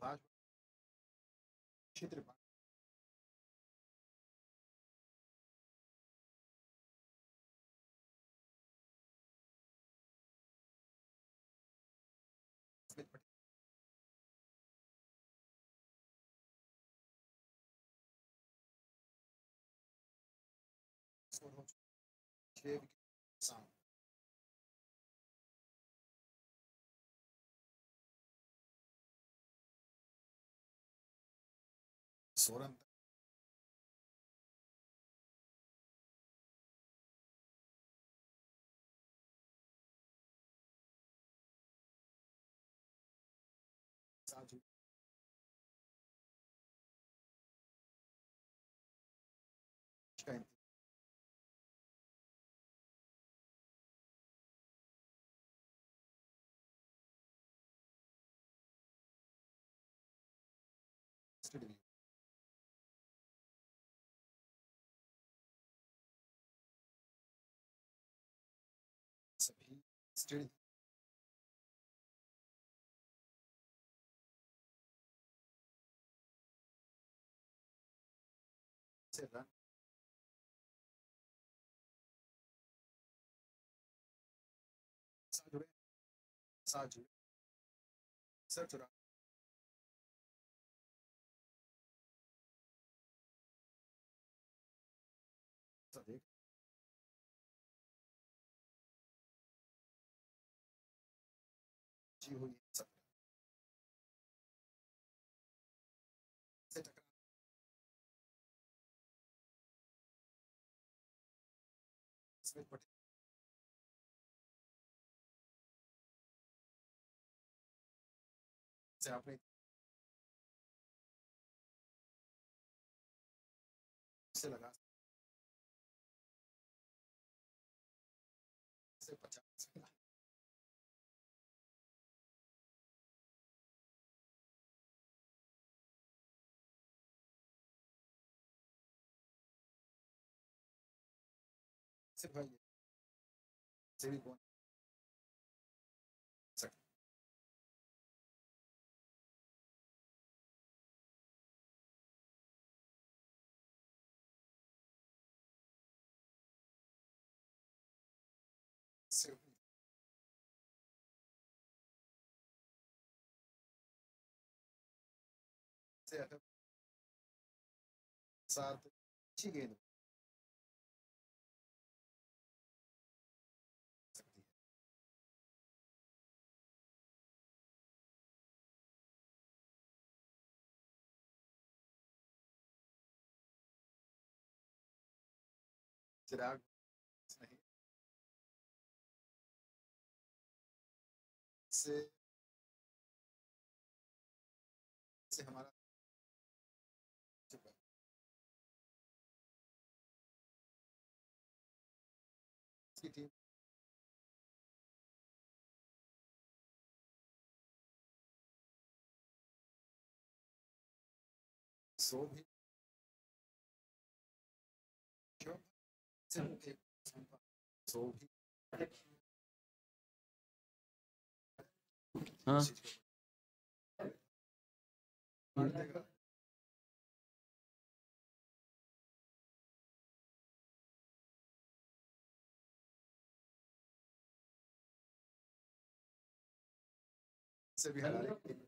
भाषा क्षेत्र छः So, to do that. Surgery, surgery, की हुई है सत्रह से से आपने से लगा से पचास você vai cerimônia. Seu certo. Exato. Tirei. चिराग नहीं से से हमारा टीम सो भी 政府可以参考手臂。啊。嗯，那个。So we had